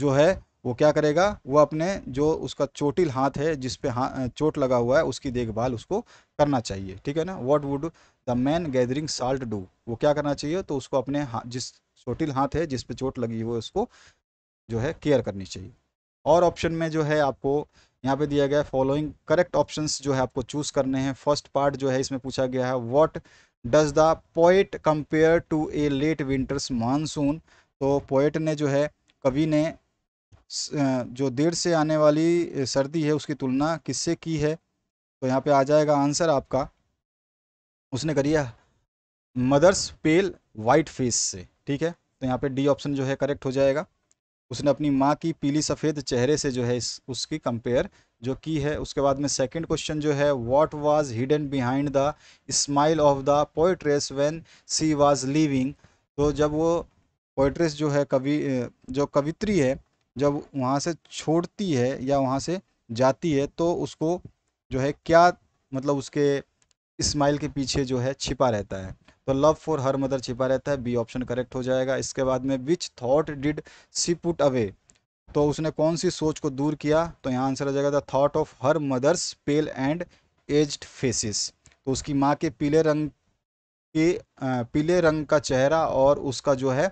जो है वो क्या करेगा वो अपने जो उसका चोटिल हाथ है जिस पे हाँ चोट लगा हुआ है उसकी देखभाल उसको करना चाहिए ठीक है ना what would the man gathering salt do वो क्या करना चाहिए तो उसको अपने हाँ, जिस चोटिल हाथ है जिस पे चोट लगी हुई उसको जो है केयर करनी चाहिए और ऑप्शन में जो है आपको यहाँ पे दिया गया है फॉलोइंग करेक्ट ऑप्शंस जो है आपको चूज करने हैं फर्स्ट पार्ट जो है इसमें पूछा गया है what does the poet compare to a late winter's monsoon तो पोएट ने जो है कवि ने जो देर से आने वाली सर्दी है उसकी तुलना किससे की है तो यहाँ पे आ जाएगा आंसर आपका उसने करिए मदर्स पेल वाइट फेस से ठीक है तो यहाँ पे डी ऑप्शन जो है करेक्ट हो जाएगा उसने अपनी माँ की पीली सफ़ेद चेहरे से जो है इस उसकी कंपेयर जो की है उसके बाद में सेकंड क्वेश्चन जो है what was hidden behind the smile of the poetess when she was living तो जब वो पोइट्रेस जो है कवि जो कवित्री है जब वहाँ से छोड़ती है या वहाँ से जाती है तो उसको जो है क्या मतलब उसके स्माइल के पीछे जो है छिपा रहता है तो लव फॉर हर मदर छिपा रहता है बी ऑप्शन करेक्ट हो जाएगा इसके बाद में which thought did she put away तो उसने कौन सी सोच को दूर किया तो यहाँ आंसर आ जाएगा the thought of her mother's pale and aged faces तो उसकी माँ के पीले रंग के पीले रंग का चेहरा और उसका जो है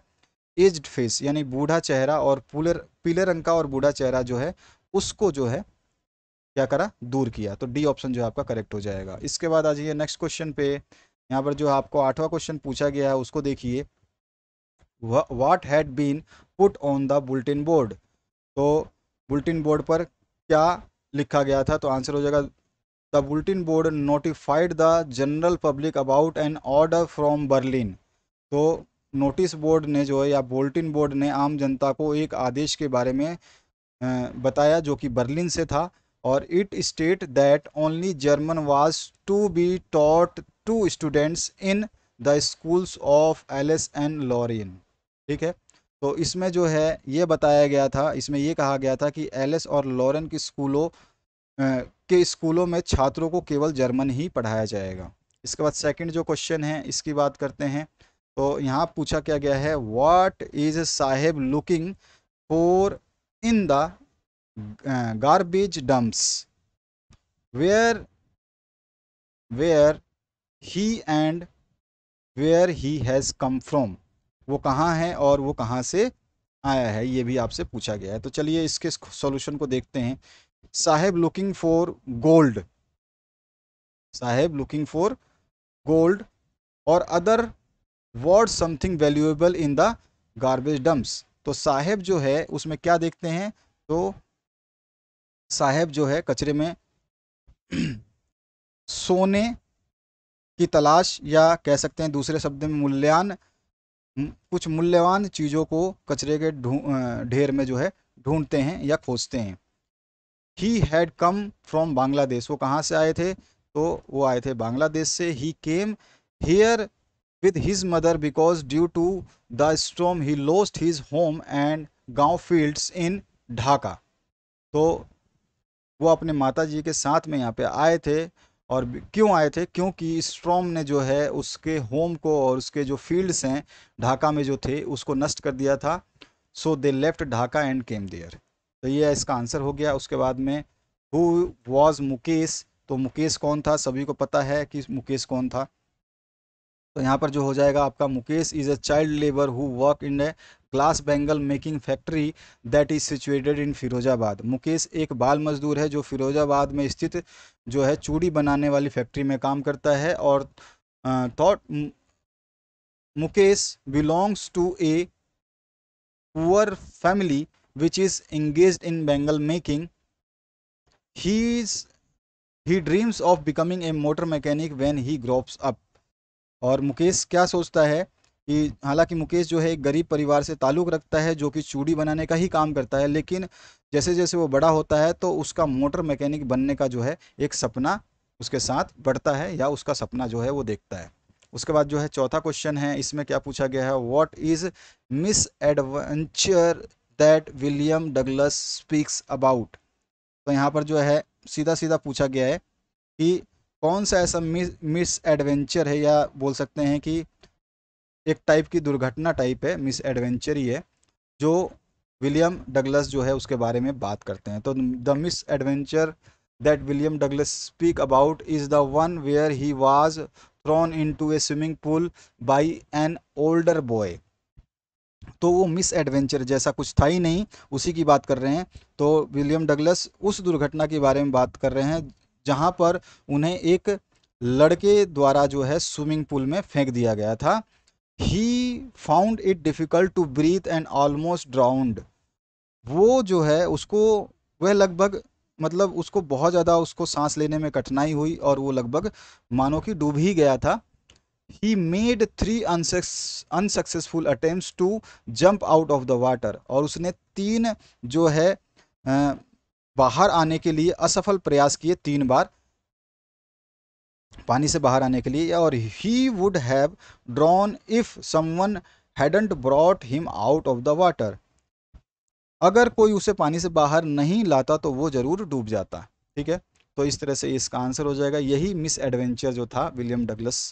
एज्ड फेस यानी बूढ़ा चेहरा और पीले पीले रंग का और बूढ़ा चेहरा जो है उसको जो है क्या करा दूर किया तो डी ऑप्शन जो है आपका करेक्ट हो जाएगा इसके बाद आ जाइए नेक्स्ट क्वेश्चन पे यहाँ पर जो आपको आठवां क्वेश्चन पूछा गया है उसको देखिए what had been put on the bulletin board तो बुलेटिन बोर्ड पर क्या लिखा गया था तो आंसर हो जाएगा the bulletin board notified the general public about an order from Berlin तो नोटिस बोर्ड ने जो है या बुलेटिन बोर्ड ने आम जनता को एक आदेश के बारे में बताया जो कि बर्लिन से था और it state that only German was to be taught to students in the schools of Alsace and Lorraine ठीक है तो इसमें जो है ये बताया गया था इसमें ये कहा गया था कि एलिस और लॉरेन की स्कूलों के स्कूलों में छात्रों को केवल जर्मन ही पढ़ाया जाएगा इसके बाद सेकंड जो क्वेश्चन है इसकी बात करते हैं तो यहाँ पूछा क्या गया है what is Saheb looking for in the garbage dumps where where he and where he has come from वो कहाँ है और वो कहाँ से आया है ये भी आपसे पूछा गया है तो चलिए इसके सॉल्यूशन को देखते हैं Saheb looking for gold Saheb looking for gold और other word something valuable in the garbage dumps तो साहेब जो है उसमें क्या देखते हैं तो साहेब जो है कचरे में सोने की तलाश या कह सकते हैं दूसरे शब्द में मूल्यान हम्म, कुछ मूल्यवान चीज़ों को कचरे के ढेर में जो है ढूंढते हैं या खोजते हैं he had come from Bangladesh वो कहाँ से आए थे तो वो आए थे बांग्लादेश से he came here with his mother because due to the storm he lost his home and गांव फील्ड्स इन ढाका तो वो अपने माता जी के साथ में यहाँ पे आए थे और क्यों आए थे क्योंकि स्ट्रॉम ने जो है उसके होम को और उसके जो फील्ड्स हैं ढाका में जो थे उसको नष्ट कर दिया था so they left Dhaka and came there तो ये इसका आंसर हो गया उसके बाद में हु वॉज मुकेश तो मुकेश कौन था सभी को पता है कि मुकेश कौन था तो यहाँ पर जो हो जाएगा आपका Mukesh is a child labour who work in a glass bangle making factory that is situated in Firozabad Mukesh एक बाल मजदूर है जो फिरोजाबाद में स्थित जो है चूड़ी बनाने वाली फैक्ट्री में काम करता है और thought Mukesh belongs to a poor family which is engage in bangle making he he dreams of becoming a motor mechanic when he grows up और मुकेश क्या सोचता है कि हालांकि मुकेश जो है एक गरीब परिवार से ताल्लुक़ रखता है जो कि चूड़ी बनाने का ही काम करता है लेकिन जैसे जैसे वो बड़ा होता है तो उसका मोटर मैकेनिक बनने का जो है एक सपना उसके साथ बढ़ता है या उसका सपना जो है वो देखता है उसके बाद जो है चौथा क्वेश्चन है इसमें क्या पूछा गया है what is misadventure that William Douglas speaks about तो यहाँ पर जो है सीधा सीधा पूछा गया है कि कौन सा ऐसा मिस मिस एडवेंचर है या बोल सकते हैं कि एक टाइप की दुर्घटना टाइप है मिस एडवेंचर ही है जो विलियम डगलस जो है उसके बारे में बात करते हैं तो the misadventure that William Douglas speak about is the one where he was thrown into a swimming pool by an older boy तो वो मिस एडवेंचर जैसा कुछ था ही नहीं उसी की बात कर रहे हैं तो विलियम डगलस उस दुर्घटना के बारे में बात कर रहे हैं जहाँ पर उन्हें एक लड़के द्वारा जो है स्विमिंग पूल में फेंक दिया गया था he found it difficult to breathe and almost drowned वो जो है उसको वह लगभग मतलब उसको बहुत ज़्यादा उसको सांस लेने में कठिनाई हुई और वो लगभग मानो कि डूब ही गया था he made three unsuccessful attempt to jump out of the water और उसने तीन जो है बाहर आने के लिए असफल प्रयास किए तीन बार पानी से बाहर आने के लिए और he would have drowned if someone hadn't brought him out of the water अगर कोई उसे पानी से बाहर नहीं लाता तो वो ज़रूर डूब जाता ठीक है तो इस तरह से इसका आंसर हो जाएगा यही मिस एडवेंचर जो था विलियम डगलस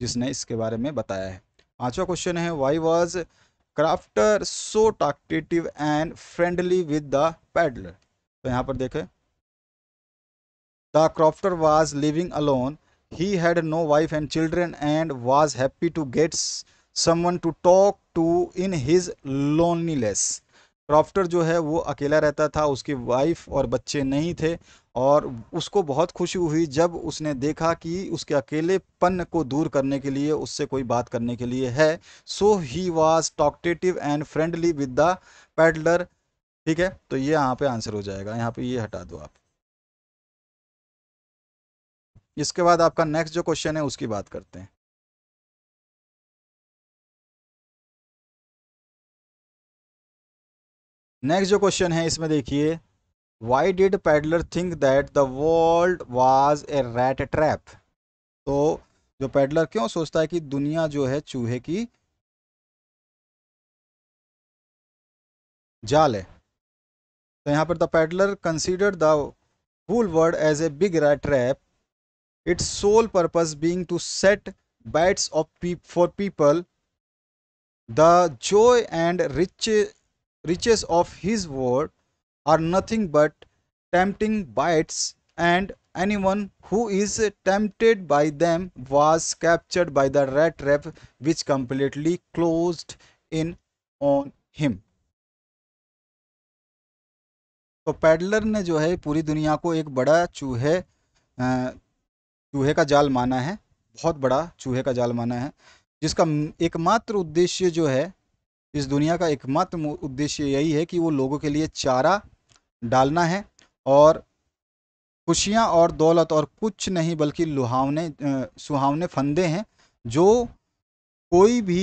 जिसने इसके बारे में बताया है पांचवा क्वेश्चन है why was crofter so talkative and friendly with the peddler तो यहाँ पर देखें the crofter was living alone He had no wife and children and was happy to get someone to talk to in his loneliness crofter जो है वो अकेला रहता था उसकी वाइफ और बच्चे नहीं थे और उसको बहुत खुशी हुई जब उसने देखा कि उसके अकेलेपन को दूर करने के लिए उससे कोई बात करने के लिए है so he was talkative and friendly with the peddler ठीक है तो ये यहाँ पे आंसर हो जाएगा यहाँ पे ये हटा दो आप इसके बाद आपका नेक्स्ट जो क्वेश्चन है उसकी बात करते हैं नेक्स्ट जो क्वेश्चन है इसमें देखिए why did peddler think that the world was a rat trap तो जो पैडलर क्यों सोचता है कि दुनिया जो है चूहे की जाल है तो यहां पर the peddler consider the full world as a big rat trap its sole purpose being to set bites of pe for people the joy and rich riches of his word are nothing but tempting bites and anyone who is tempted by them was captured by the rat trap which completely closed in on him तो peddler ने जो है पूरी दुनिया को एक बड़ा चूहे चूहे का जाल माना है बहुत बड़ा चूहे का जाल माना है जिसका एकमात्र उद्देश्य जो है इस दुनिया का एकमात्र उद्देश्य यही है कि वो लोगों के लिए चारा डालना है और खुशियाँ और दौलत और कुछ नहीं बल्कि लुहावने सुहावने फंदे हैं जो कोई भी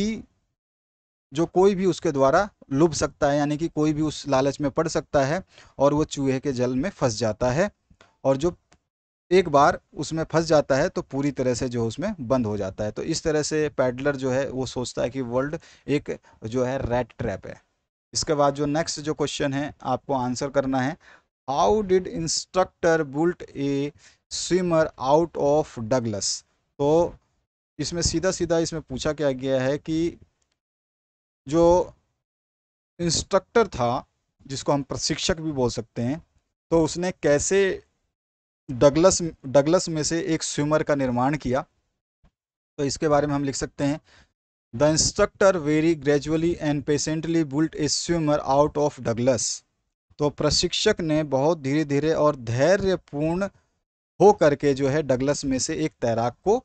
जो कोई भी उसके द्वारा लुभ सकता है यानी कि कोई भी उस लालच में पड़ सकता है और वो चूहे के जल में फंस जाता है और जो एक बार उसमें फंस जाता है तो पूरी तरह से जो है उसमें बंद हो जाता है तो इस तरह से पैडलर जो है वो सोचता है कि वर्ल्ड एक जो है रेड ट्रैप है इसके बाद जो नेक्स्ट जो क्वेश्चन है आपको आंसर करना है how did instructor built a swimmer out of Douglas तो इसमें सीधा सीधा इसमें पूछा क्या गया है कि जो इंस्ट्रक्टर था जिसको हम प्रशिक्षक भी बोल सकते हैं तो उसने कैसे डगलस डगलस में से एक स्विमर का निर्माण किया तो इसके बारे में हम लिख सकते हैं the instructor very gradually and patiently built a swimmer out of Douglas तो प्रशिक्षक ने बहुत धीरे धीरे और धैर्यपूर्ण हो करके जो है डगलस में से एक तैराक को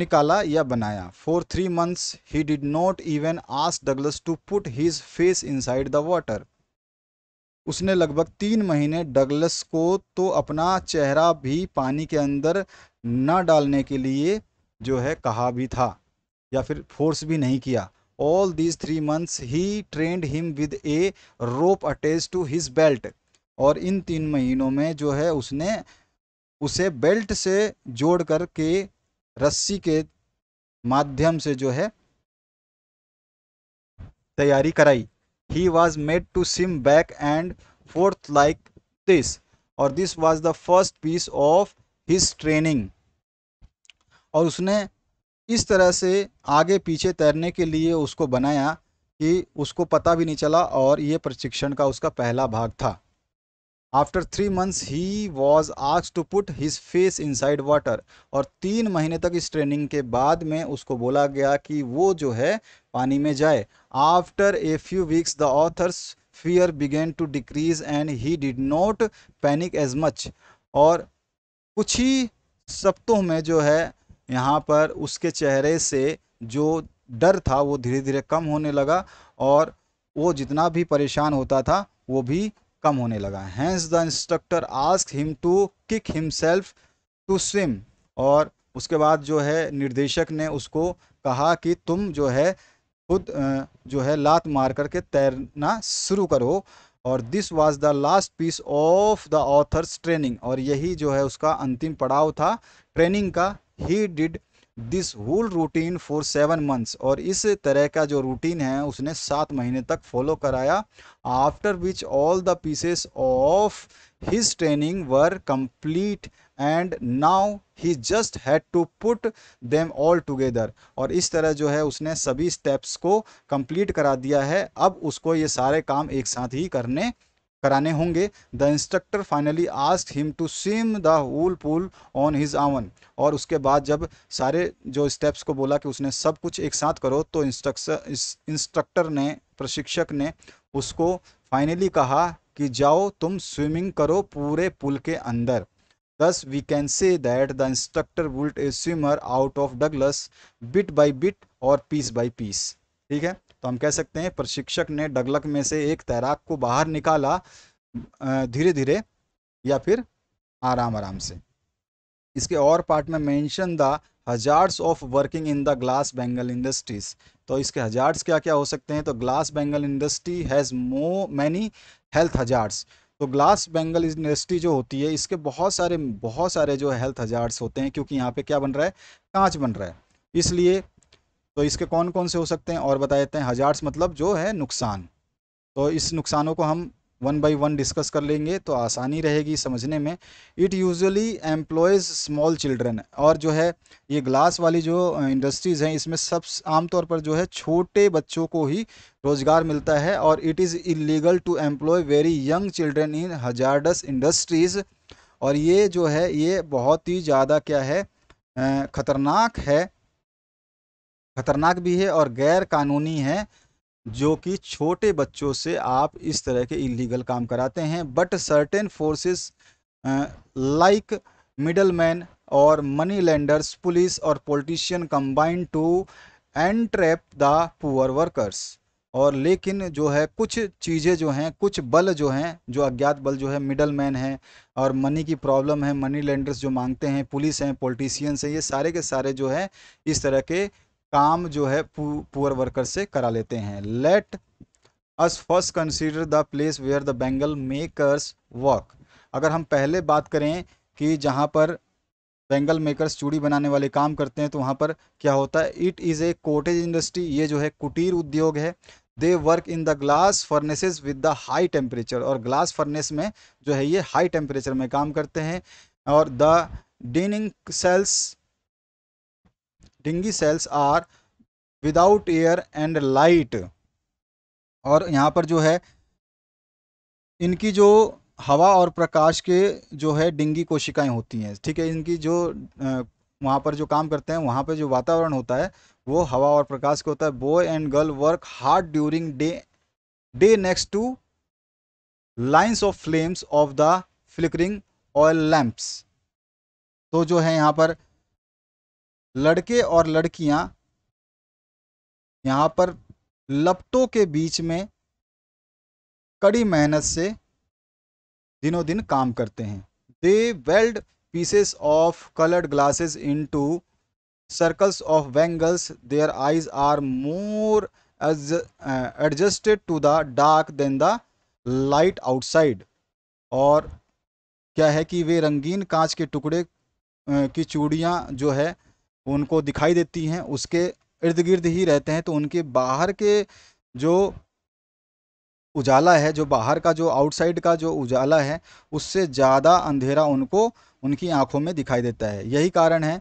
निकाला या बनाया for three months he did not even ask Douglas to put his face inside the water उसने लगभग तीन महीने डगलस को तो अपना चेहरा भी पानी के अंदर न डालने के लिए जो है कहा भी था या फिर फोर्स भी नहीं किया all these three months he trained him with a rope attach to his belt और इन तीन महीनों में जो है उसने उसे बेल्ट से जोड़ कर के रस्सी के माध्यम से जो है तैयारी कराई he was made to swim back and forth like this और this was the first piece of his training और उसने इस तरह से आगे पीछे तैरने के लिए उसको बनाया कि उसको पता भी नहीं चला और ये प्रशिक्षण का उसका पहला भाग था after three months he was आज to put his face inside water और तीन महीने तक इस ट्रेनिंग के बाद में उसको बोला गया कि वो जो है पानी में जाए after a few weeks the author's fear began to decrease and he did not panic as much और कुछ ही सप्तों में जो है यहाँ पर उसके चेहरे से जो डर था वो धीरे धीरे कम होने लगा और वो जितना भी परेशान होता था वो भी कम होने लगा hence the instructor ask him to kick himself to swim और उसके बाद जो है निर्देशक ने उसको कहा कि तुम जो है खुद जो है लात मार करके तैरना शुरू करो और this was the last piece of the author's training और यही जो है उसका अंतिम पड़ाव था ट्रेनिंग का he did this whole routine for seven months और इस तरह का जो रूटीन है उसने सात महीने तक फॉलो कराया after which all the pieces of his training were complete and now he just had to put them all together और इस तरह जो है उसने सभी स्टेप्स को कंप्लीट करा दिया है अब उसको ये सारे काम एक साथ ही करने कराने होंगे the instructor finally ask him to swim the whole pool on his own और उसके बाद जब सारे जो स्टेप्स को बोला कि उसने सब कुछ एक साथ करो तो इंस्ट्रक्शन इंस्ट्रक्टर ने प्रशिक्षक ने उसको फाइनली कहा कि जाओ तुम स्विमिंग करो पूरे पुल के अंदर thus we can say that the instructor built a swimmer out of Douglas bit by bit और पीस बाई पीस ठीक है तो हम कह सकते हैं प्रशिक्षक ने डगलक में से एक तैराक को बाहर निकाला धीरे धीरे या फिर आराम आराम से इसके और पार्ट में mention the hazards of working in the glass bangle industries तो इसके हजार्स क्या क्या हो सकते हैं तो ग्लास बैंगल इंडस्ट्री हैज़ मो मैनी हेल्थ हजार्स तो ग्लास बैंगल इंडस्ट्री जो होती है इसके बहुत सारे बहुत सारे जो हेल्थ हजार्स होते हैं क्योंकि यहाँ पे क्या बन रहा है कांच बन रहा है इसलिए तो इसके कौन कौन से हो सकते हैं और बता देते हैं हजार्स मतलब जो है नुकसान तो इस नुकसानों को हम वन बाई वन डिस्कस कर लेंगे तो आसानी रहेगी समझने में it usually employs small children और जो है ये ग्लास वाली जो इंडस्ट्रीज़ हैं इसमें सब आमतौर पर जो है छोटे बच्चों को ही रोज़गार मिलता है और it is illegal to employ very young children in hazardous industries और ये जो है ये बहुत ही ज़्यादा क्या है ख़तरनाक है खतरनाक भी है और गैर कानूनी है जो कि छोटे बच्चों से आप इस तरह के इलीगल काम कराते हैं but certain forces like middleman और मनी लेंडर्स पुलिस और politician combine to entrap the poor workers और लेकिन जो है कुछ चीज़ें जो हैं कुछ बल जो हैं जो अज्ञात बल जो है मिडल मैन है और मनी की प्रॉब्लम है मनी लेंडर्स जो मांगते हैं पुलिस हैं पॉलिटिशियंस हैं ये सारे के सारे जो है इस तरह के काम जो है पुअर वर्कर से करा लेते हैं let us first consider the place where the bangle makers work अगर हम पहले बात करें कि जहाँ पर बेंगल मेकर्स चूड़ी बनाने वाले काम करते हैं तो वहाँ पर क्या होता है it is a cottage industry ये जो है कुटीर उद्योग है they work in the glass furnaces with the high temperature और ग्लास फर्नेस में जो है ये हाई टेम्परेचर में काम करते हैं और the dining cells dingy cells are without air and light और यहाँ पर जो है इनकी जो हवा और प्रकाश के जो है डिंगी कोशिकाएं होती हैं ठीक है इनकी जो वहाँ पर जो काम करते हैं वहाँ पर जो वातावरण होता है वो हवा और प्रकाश के होता है boy and girl work hard during day day next to lines of flames of the flickering oil lamps तो जो है यहाँ पर लड़के और लड़कियां यहाँ पर लपटों के बीच में कड़ी मेहनत से दिनों दिन काम करते हैं they weld pieces of coloured glasses into circles of bangles their eyes are more adjusted to the dark than the light outside और क्या है कि वे रंगीन कांच के टुकड़े की चूड़ियाँ जो है उनको दिखाई देती हैं उसके इर्द गिर्द ही रहते हैं तो उनके बाहर के जो उजाला है जो बाहर का जो आउटसाइड का जो उजाला है उससे ज़्यादा अंधेरा उनको उनकी आंखों में दिखाई देता है यही कारण है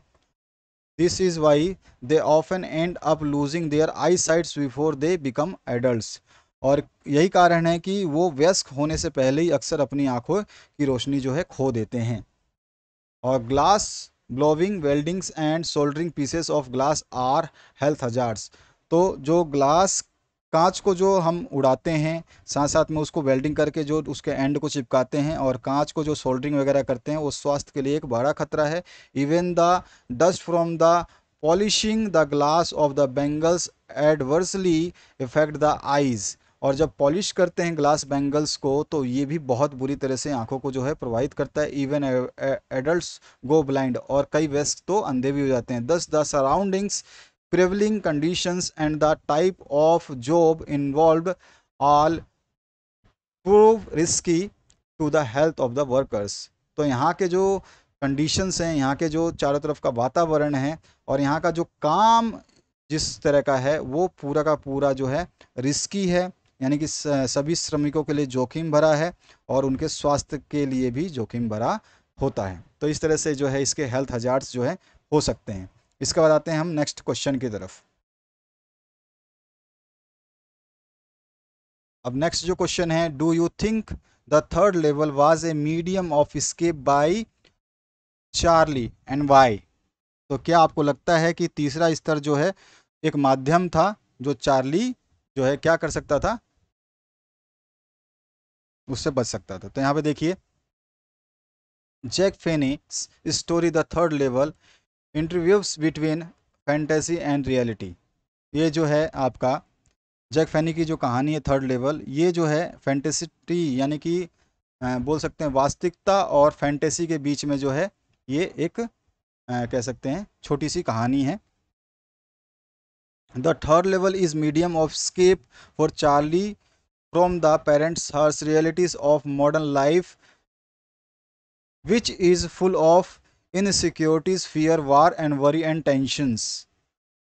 this is why they often end up losing their eye sights before they become adult और यही कारण है कि वो व्यस्क होने से पहले ही अक्सर अपनी आंखों की रोशनी जो है खो देते हैं और glass glowing weldings and soldering pieces of glass are health hazards तो जो ग्लास कांच को जो हम उड़ाते हैं साथ साथ में उसको वेल्डिंग करके जो उसके एंड को चिपकाते हैं और कांच को जो सोल्डरिंग वगैरह करते हैं वो स्वास्थ्य के लिए एक बड़ा खतरा है even the dust from the polishing the glass of the bangles adversely effect the eyes और जब पॉलिश करते हैं ग्लास बैंगल्स को तो ये भी बहुत बुरी तरह से आंखों को जो है प्रभावित करता है इवन एडल्ट्स गो ब्लाइंड और कई वेस्ट तो अंधे भी हो जाते हैं thus the surroundings prevailing conditions and the type of job involve all prove risky to the health of the workers तो यहाँ के जो कंडीशंस हैं यहाँ के जो चारों तरफ का वातावरण है और यहाँ का जो काम जिस तरह का है वो पूरा का पूरा जो है रिस्की है यानी कि सभी श्रमिकों के लिए जोखिम भरा है और उनके स्वास्थ्य के लिए भी जोखिम भरा होता है तो इस तरह से जो है इसके हेल्थ हजार्स जो है हो सकते हैं इसके बाद आते हैं हम नेक्स्ट क्वेश्चन की तरफ अब नेक्स्ट जो क्वेश्चन है do you think the third level was a medium of escape by Charley and why तो क्या आपको लगता है कि तीसरा स्तर जो है एक माध्यम था जो चार्ली जो है क्या कर सकता था उससे बच सकता था तो यहाँ पे देखिए Jack Finney story the third level interviews between fantasy and reality ये जो है आपका जैक फैनी की जो कहानी है थर्ड लेवल ये जो है फैंटेसिटी यानी कि बोल सकते हैं वास्तविकता और फैंटेसी के बीच में जो है ये एक आ, कह सकते हैं छोटी सी कहानी है the third level is medium of escape for Charley from the parents' harsh realities of modern life, which is full of insecurities fear war and worry and tensions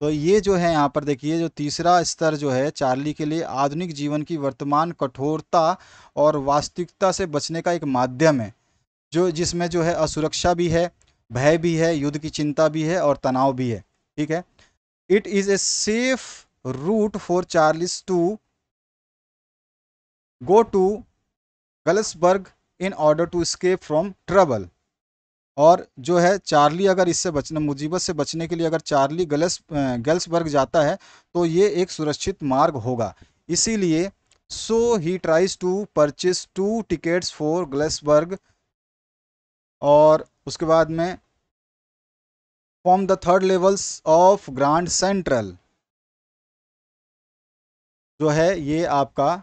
तो ये जो है यहाँ पर देखिए जो तीसरा स्तर जो है चार्ली के लिए आधुनिक जीवन की वर्तमान कठोरता और वास्तविकता से बचने का एक माध्यम है जो जिसमें जो है असुरक्षा भी है भय भी है युद्ध की चिंता भी है और तनाव भी है ठीक है it is a safe route for Charley's to go to Galesburg in order to escape from trouble और जो है चार्ली अगर इससे बचने मुसीबत से बचने के लिए अगर चार्ली गलस गल्सबर्ग जाता है तो ये एक सुरक्षित मार्ग होगा इसीलिए so he tries to purchase two tickets for Galesburg और उसके बाद में from the third levels of Grand Central जो है ये आपका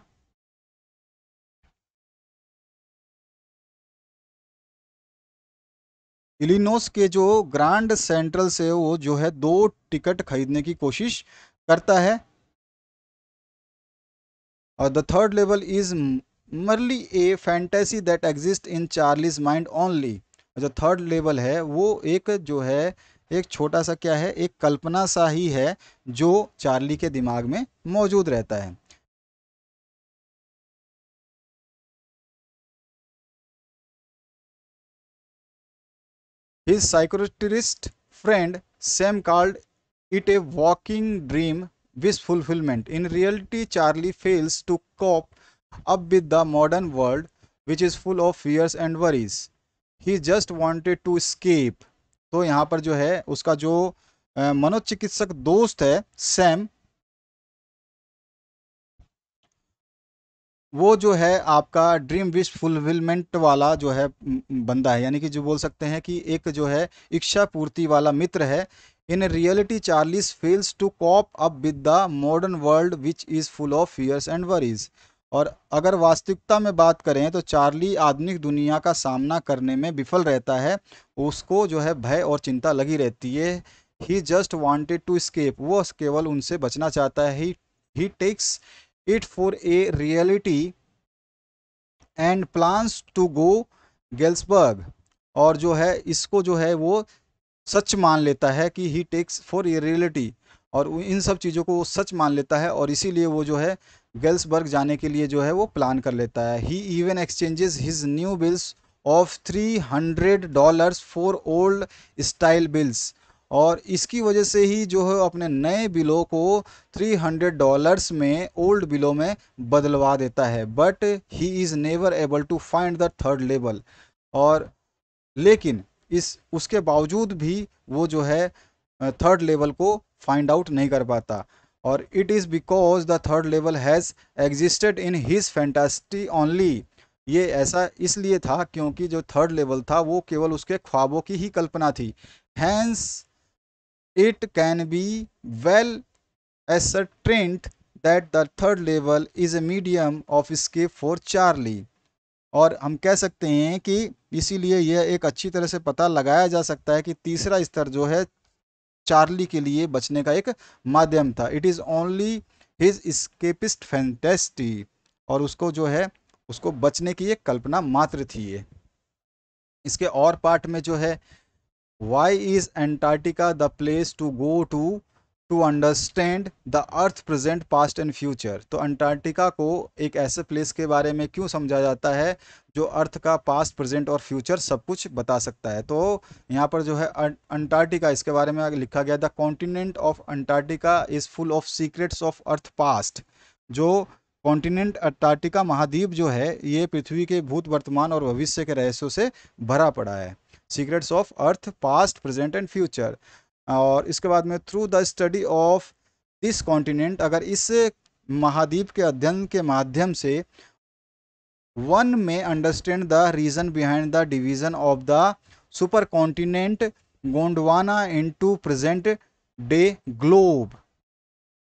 इलिनोस के जो ग्रांड सेंट्रल से वो जो है दो टिकट खरीदने की कोशिश करता है और the third level is merely a fantasy that exist in Charley's mind only जो थर्ड लेवल है वो एक जो है एक छोटा सा क्या है एक कल्पना सा ही है जो चार्ली के दिमाग में मौजूद रहता है His psychiatrist friend Sam called it a walking dream with fulfillment. In reality, Charlie fails to cope up with the modern world, which is full of fears and worries. He just wanted to escape. तो यहाँ पर जो है उसका जो मनोचिकित्सक दोस्त है सैम वो जो है आपका ड्रीम विश फुलफिलमेंट वाला जो है बंदा है यानी कि जो बोल सकते हैं कि एक जो है इच्छा पूर्ति वाला मित्र है in reality Charley's fails to cope up with the modern world which is full of fears and worries और अगर वास्तविकता में बात करें तो चार्ली आधुनिक दुनिया का सामना करने में विफल रहता है उसको जो है भय और चिंता लगी रहती है he just wanted to escape वो केवल उनसे बचना चाहता है he takes it for a reality and plans to go Galesburg और जो है इसको जो है वो सच मान लेता है कि he takes for a reality और इन सब चीज़ों को वो सच मान लेता है और इसीलिए वो जो है गेल्सबर्ग जाने के लिए जो है वो प्लान कर लेता है he even exchanges his new bills of three hundred dollars for old style bills और इसकी वजह से ही जो है अपने नए बिलों को 300 डॉलर्स में ओल्ड बिलों में बदलवा देता है but he is never able to find the third level और लेकिन इस उसके बावजूद भी वो जो है थर्ड लेवल को फाइंड आउट नहीं कर पाता और it is because the third level has existed in his fantasy only ये ऐसा इसलिए था क्योंकि जो थर्ड लेवल था वो केवल उसके ख्वाबों की ही कल्पना थी hence it can be well ascertained that the third level is a medium of escape for Charlie. और हम कह सकते हैं कि इसीलिए यह एक अच्छी तरह से पता लगाया जा सकता है कि तीसरा स्तर जो है चार्ली के लिए बचने का एक माध्यम था it is only his escapist fantasy और उसको जो है उसको बचने की एक कल्पना मात्र थी ये इसके और पार्ट में जो है Why is Antarctica the place to go to to understand the earth present past and future तो अंटार्क्टिका को एक ऐसे प्लेस के बारे में क्यों समझा जाता है जो अर्थ का पास्ट प्रजेंट और फ्यूचर सब कुछ बता सकता है तो यहाँ पर जो है अंटार्क्टिका इसके बारे में लिखा गया the continent of Antarctica is full of secrets of earth past जो कॉन्टिनेंट अंटार्क्टिका महाद्वीप जो है ये पृथ्वी के भूत वर्तमान और भविष्य के रहस्यों से भरा पड़ा है secrets of earth past present and future और इसके बाद में through the study of this continent अगर इस महाद्वीप के अध्ययन के माध्यम से वन में understand the reason behind the division of the super continent Gondwana into present day globe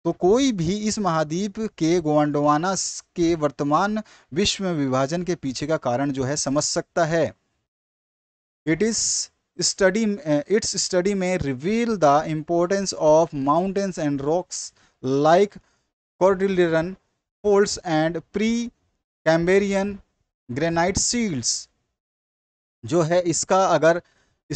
तो कोई भी इस महाद्वीप के गोंडवाना के वर्तमान विश्व विभाजन के पीछे का कारण जो है समझ सकता है it is study its study में reveal the importance of mountains and rocks like cordilleran folds and Precambrian granite shields जो है इसका अगर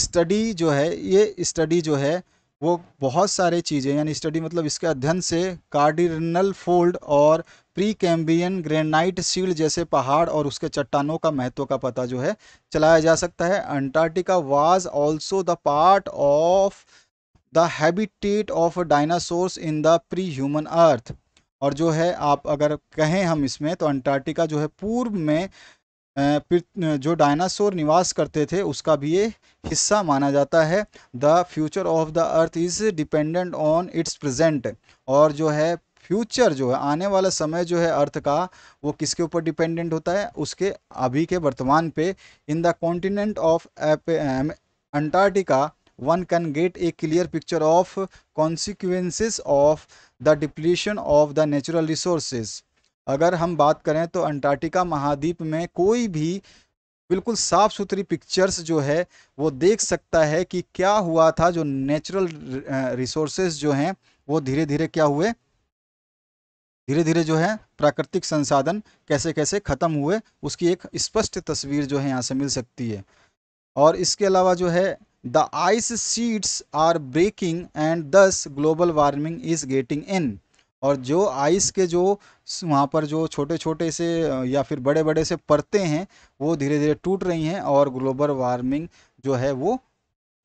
स्टडी जो है ये स्टडी जो है वो बहुत सारे चीज़ें यानी स्टडी मतलब इसके अध्ययन से कार्डिनल फोल्ड और प्री कैम्बियन ग्रेनाइट सील जैसे पहाड़ और उसके चट्टानों का महत्व का पता जो है चलाया जा सकता है Antarctica was also the part of the habitat of dinosaurs in the pre human earth और जो है आप अगर कहें हम इसमें तो अंटार्कटिका जो है पूर्व में जो डायनासोर निवास करते थे उसका भी ये हिस्सा माना जाता है the future of the earth is dependent on its present और जो है फ्यूचर जो है आने वाला समय जो है अर्थ का वो किसके ऊपर डिपेंडेंट होता है उसके अभी के वर्तमान पे in the continent of Antarctica one can get a clear picture of consequences of the depletion of the natural resources अगर हम बात करें तो अंटार्कटिका महाद्वीप में कोई भी बिल्कुल साफ सुथरी पिक्चर्स जो है वो देख सकता है कि क्या हुआ था जो नेचुरल रिसोर्सेज जो हैं वो धीरे धीरे क्या हुए धीरे धीरे जो है प्राकृतिक संसाधन कैसे कैसे ख़त्म हुए उसकी एक स्पष्ट तस्वीर जो है यहाँ से मिल सकती है और इसके अलावा जो है the ice sheets are breaking and thus global warming is getting in और जो आइस के जो वहाँ पर जो छोटे छोटे से या फिर बड़े बड़े से परते हैं वो धीरे धीरे टूट रही हैं और ग्लोबल वार्मिंग जो है वो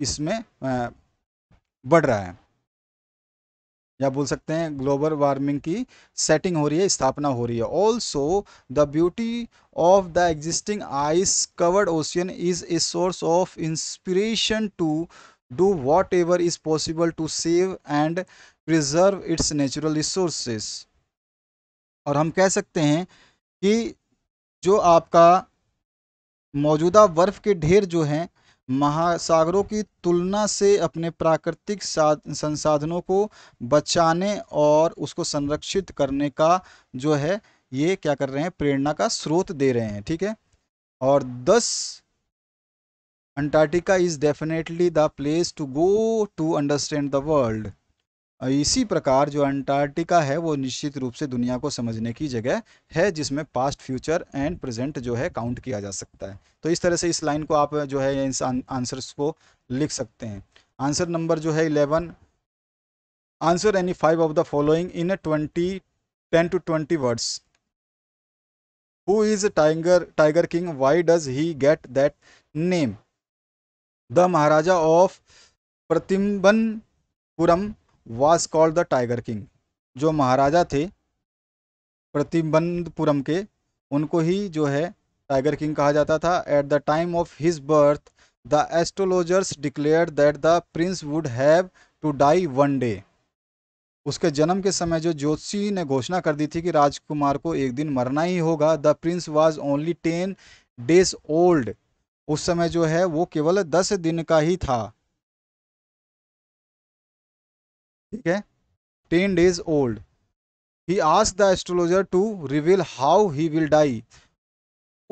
इसमें बढ़ रहा है या बोल सकते हैं ग्लोबल वार्मिंग की सेटिंग हो रही है स्थापना हो रही है also the beauty of the existing ice covered ocean is a source of inspiration to do whatever is possible to save and preserve its natural resources और हम कह सकते हैं कि जो आपका मौजूदा बर्फ़ के ढेर जो हैं महासागरों की तुलना से अपने प्राकृतिक संसाधनों को बचाने और उसको संरक्षित करने का जो है ये क्या कर रहे हैं प्रेरणा का स्रोत दे रहे हैं ठीक है और thus Antarctica is definitely the place to go to understand the world इसी प्रकार जो अंटार्कटिका है वो निश्चित रूप से दुनिया को समझने की जगह है जिसमें पास्ट फ्यूचर एंड प्रेजेंट जो है काउंट किया जा सकता है तो इस तरह से इस लाइन को आप जो है इन आंसर्स को लिख सकते हैं आंसर नंबर जो है eleven answer any five of the following in twenty ten to twenty words who is tiger tiger king why does he get that name the Maharaja of Pratibandapuram was called the tiger king जो महाराजा थे प्रतिबंधपुरम के उनको ही जो है tiger king कहा जाता था at the time of his birth the astrologers declare that the prince would have to die one day उसके जन्म के समय जो ज्योतिषी ने घोषणा कर दी थी कि राजकुमार को एक दिन मरना ही होगा the prince was only ten days old उस समय जो है वो केवल दस दिन का ही था ठीक है ten days old he ask the astrologer to reveal how he will die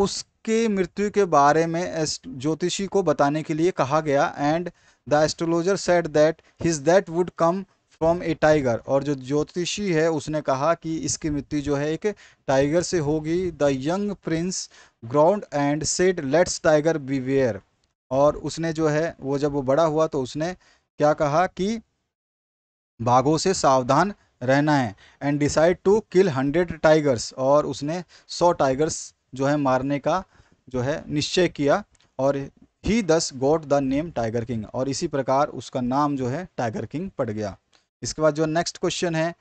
उसके मृत्यु के बारे में ज्योतिषी को बताने के लिए कहा गया and the astrologer said that his that would come from a tiger और जो ज्योतिषी है उसने कहा कि इसकी मृत्यु जो है एक टाइगर से होगी the young prince ground and said let's tiger beware और उसने जो है वो जब वो बड़ा हुआ तो उसने क्या कहा कि भागों से सावधान रहना है and decide to kill hundred tigers और उसने सौ टाइगर्स जो है मारने का जो है निश्चय किया और he thus got the name tiger king और इसी प्रकार उसका नाम जो है टाइगर किंग पड़ गया इसके बाद जो नेक्स्ट क्वेश्चन है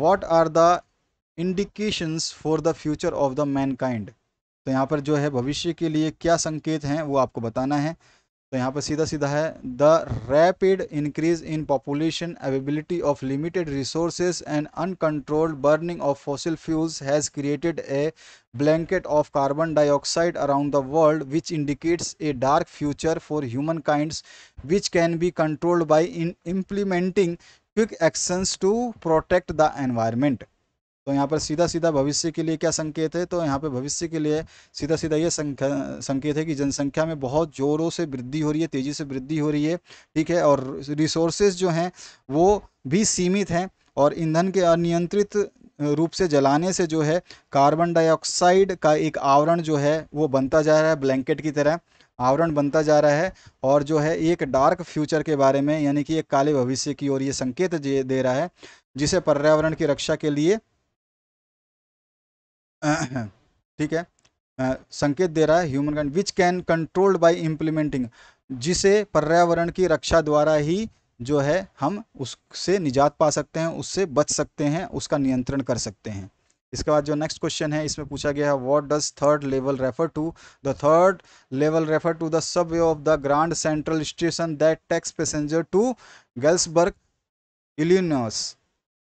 what are the indications for the future of the mankind तो यहाँ पर जो है भविष्य के लिए क्या संकेत हैं वो आपको बताना है तो यहाँ पर सीधा सीधा है the rapid increase in population availability of limited resources and uncontrolled burning of fossil fuels has created a blanket of carbon dioxide around the world which indicates a dark future for human kind which can be controlled by in implementing quick actions to protect the environment तो यहाँ पर सीधा सीधा भविष्य के लिए क्या संकेत है तो यहाँ पर भविष्य के लिए सीधा सीधा ये संकेत है कि जनसंख्या में बहुत ज़ोरों से वृद्धि हो रही है तेज़ी से वृद्धि हो रही है ठीक है और रिसोर्सेज जो हैं वो भी सीमित हैं और ईंधन के अनियंत्रित रूप से जलाने से जो है कार्बन डाइऑक्साइड का एक आवरण जो है वो बनता जा रहा है ब्लैंकेट की तरह आवरण बनता जा रहा है और जो है एक डार्क फ्यूचर के बारे में यानी कि एक काले भविष्य की ओर ये संकेत दे रहा है जिसे पर्यावरण की रक्षा के लिए ठीक है संकेत दे रहा है human kind which can controlled by implementing जिसे पर्यावरण की रक्षा द्वारा ही जो है हम उससे निजात पा सकते हैं उससे बच सकते हैं उसका नियंत्रण कर सकते हैं इसके बाद जो नेक्स्ट क्वेश्चन है इसमें पूछा गया है what does third level refer to the third level refer to the way of the Grand Central station that takes passenger to Galesburg Illinois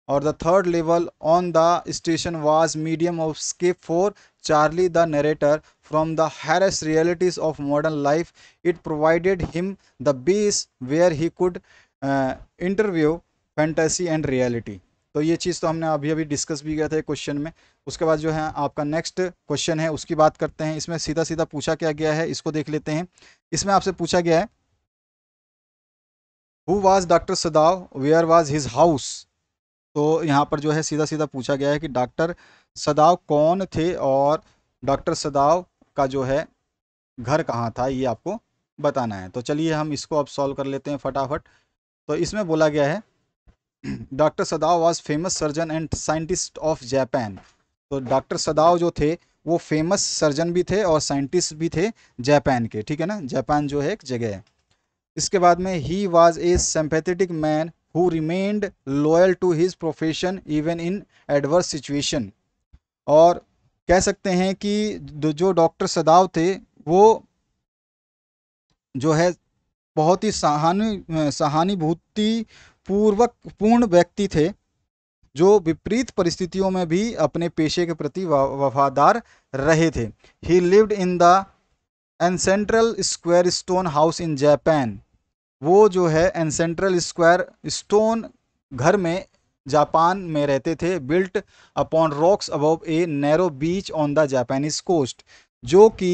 और the third level on the station was medium of escape for Charley the narrator from the harsh realities of modern life it provided him the base where he could interview fantasy and reality तो ये चीज़ तो हमने अभी अभी discuss भी किया था question में उसके बाद जो है आपका नेक्स्ट क्वेश्चन है उसकी बात करते हैं इसमें सीधा सीधा पूछा क्या गया है इसको देख लेते हैं इसमें आपसे पूछा गया है who was doctor Sadao where was his house तो यहाँ पर जो है सीधा सीधा पूछा गया है कि डॉक्टर सदाव कौन थे और डॉक्टर सदाव का जो है घर कहाँ था ये आपको बताना है तो चलिए हम इसको अब सॉल्व कर लेते हैं फटाफट तो इसमें बोला गया है doctor Sadao was famous surgeon and scientist of Japan तो डॉक्टर सदाव जो थे वो फेमस सर्जन भी थे और साइंटिस्ट भी थे जापान के ठीक है ना जापान जो है एक जगह है इसके बाद में he was a sympathetic man who remained loyal to his profession even in adverse situation और कह सकते हैं कि जो डॉक्टर सदाव थे वो जो है बहुत ही सहानु सहानुभूति पूर्वक पूर्ण व्यक्ति थे जो विपरीत परिस्थितियों में भी अपने पेशे के प्रति वफादार रहे थे he lived in the central square stone house in Japan वो जो है एन सेंट्रल स्क्वायर स्टोन घर में जापान में रहते थे built upon rocks above a narrow beach on the Japanese coast जो कि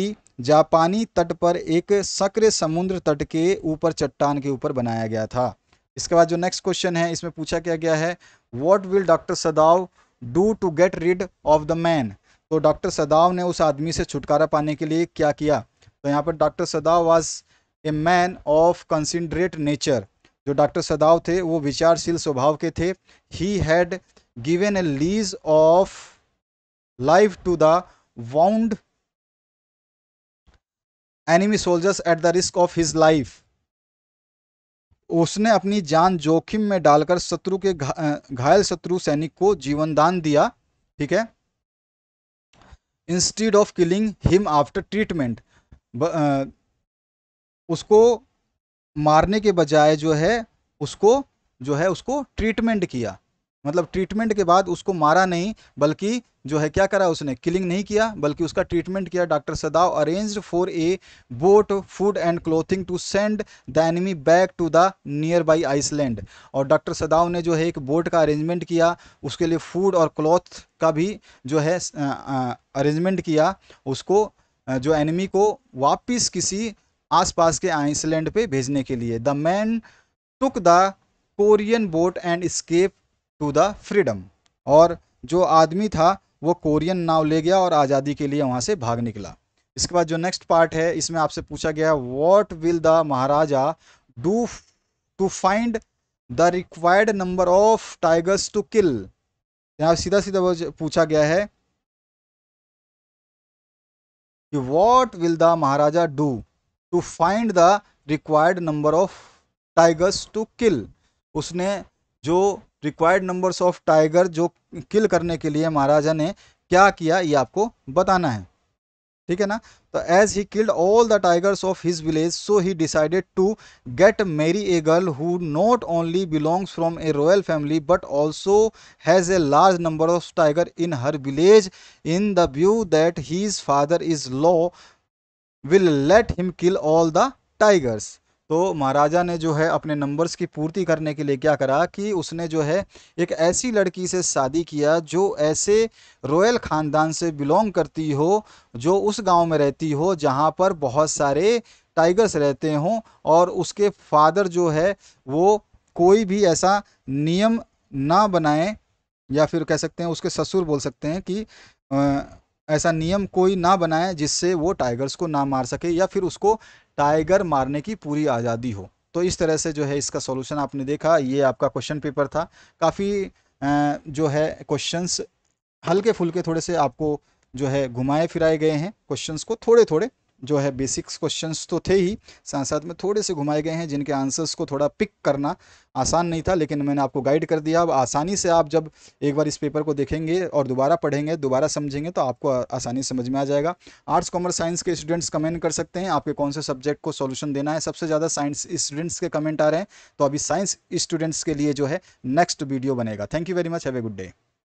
जापानी तट पर एक सक्रिय समुद्र तट के ऊपर चट्टान के ऊपर बनाया गया था इसके बाद जो नेक्स्ट क्वेश्चन है इसमें पूछा क्या गया है what will doctor Sadao do to get rid of the man तो डॉक्टर सदाव ने उस आदमी से छुटकारा पाने के लिए क्या किया तो यहाँ पर doctor Sadao was a man of considerate nature जो डॉक्टर सदाव थे वो विचारशील स्वभाव के थे he had given a lease of life to the wounded enemy soldiers at the risk of his life उसने अपनी जान जोखिम में डालकर शत्रु के घायल शत्रु सैनिक को जीवनदान दिया ठीक है instead of killing him after treatment उसको मारने के बजाय जो है उसको जो है उसको ट्रीटमेंट किया मतलब ट्रीटमेंट के बाद उसको मारा नहीं बल्कि जो है क्या करा उसने किलिंग नहीं किया बल्कि उसका ट्रीटमेंट किया doctor Sadao arranged for a boat food and clothing to send the enemy back to the nearby island और डॉक्टर सदाव ने जो है एक बोट का अरेंजमेंट किया उसके लिए फूड और क्लॉथ का भी जो है अरेंजमेंट किया उसको जो एनिमी को वापिस किसी आसपास के आइसलैंड पे भेजने के लिए the man took the Korean boat and escape to the freedom और जो आदमी था वो कोरियन नाव ले गया और आज़ादी के लिए वहाँ से भाग निकला इसके बाद जो नेक्स्ट पार्ट है इसमें आपसे पूछा गया what will the Maharaja do to find the required number of tigers to kill यहाँ सीधा सीधा वो पूछा गया है कि what will the Maharaja do to find the required number of tigers to kill उसने जो रिक्वायर्ड नंबर्स ऑफ टाइगर जो किल करने के लिए महाराजा ने क्या किया ये आपको बताना है ठीक है ना तो as he killed all the tigers of his village so he decided to get marry a girl who not only belongs from a royal family but also has a large number of tiger in her village in the view that his father is law will let him kill all the tigers तो महाराजा ने जो है अपने numbers की पूर्ति करने के लिए क्या करा कि उसने जो है एक ऐसी लड़की से शादी किया जो ऐसे रॉयल ख़ानदान से बिलोंग करती हो जो उस गांव में रहती हो जहां पर बहुत सारे टाइगर्स रहते हों और उसके फादर जो है वो कोई भी ऐसा नियम ना बनाए या फिर कह सकते हैं उसके ससुर बोल सकते हैं कि आ, ऐसा नियम कोई ना बनाए जिससे वो टाइगर्स को ना मार सके या फिर उसको टाइगर मारने की पूरी आज़ादी हो तो इस तरह से जो है इसका सॉल्यूशन आपने देखा ये आपका क्वेश्चन पेपर था काफ़ी जो है क्वेश्चंस हल्के फुल्के थोड़े से आपको जो है घुमाए फिराए गए हैं क्वेश्चंस को थोड़े थोड़े जो है बेसिक्स क्वेश्चंस तो थे ही साथ साथ में थोड़े से घुमाए गए हैं जिनके आंसर्स को थोड़ा पिक करना आसान नहीं था लेकिन मैंने आपको गाइड कर दिया अब आसानी से आप जब एक बार इस पेपर को देखेंगे और दोबारा पढ़ेंगे दोबारा समझेंगे तो आपको आसानी समझ में आ जाएगा आर्ट्स कॉमर्स साइंस के स्टूडेंट्स कमेंट कर सकते हैं आपके कौन से सब्जेक्ट को सोल्यूशन देना है सबसे ज़्यादा साइंस स्टूडेंट्स के कमेंट आ रहे हैं तो अभी साइंस स्टूडेंट्स के लिए जो है नेक्स्ट वीडियो बनेगा thank you very much have a good day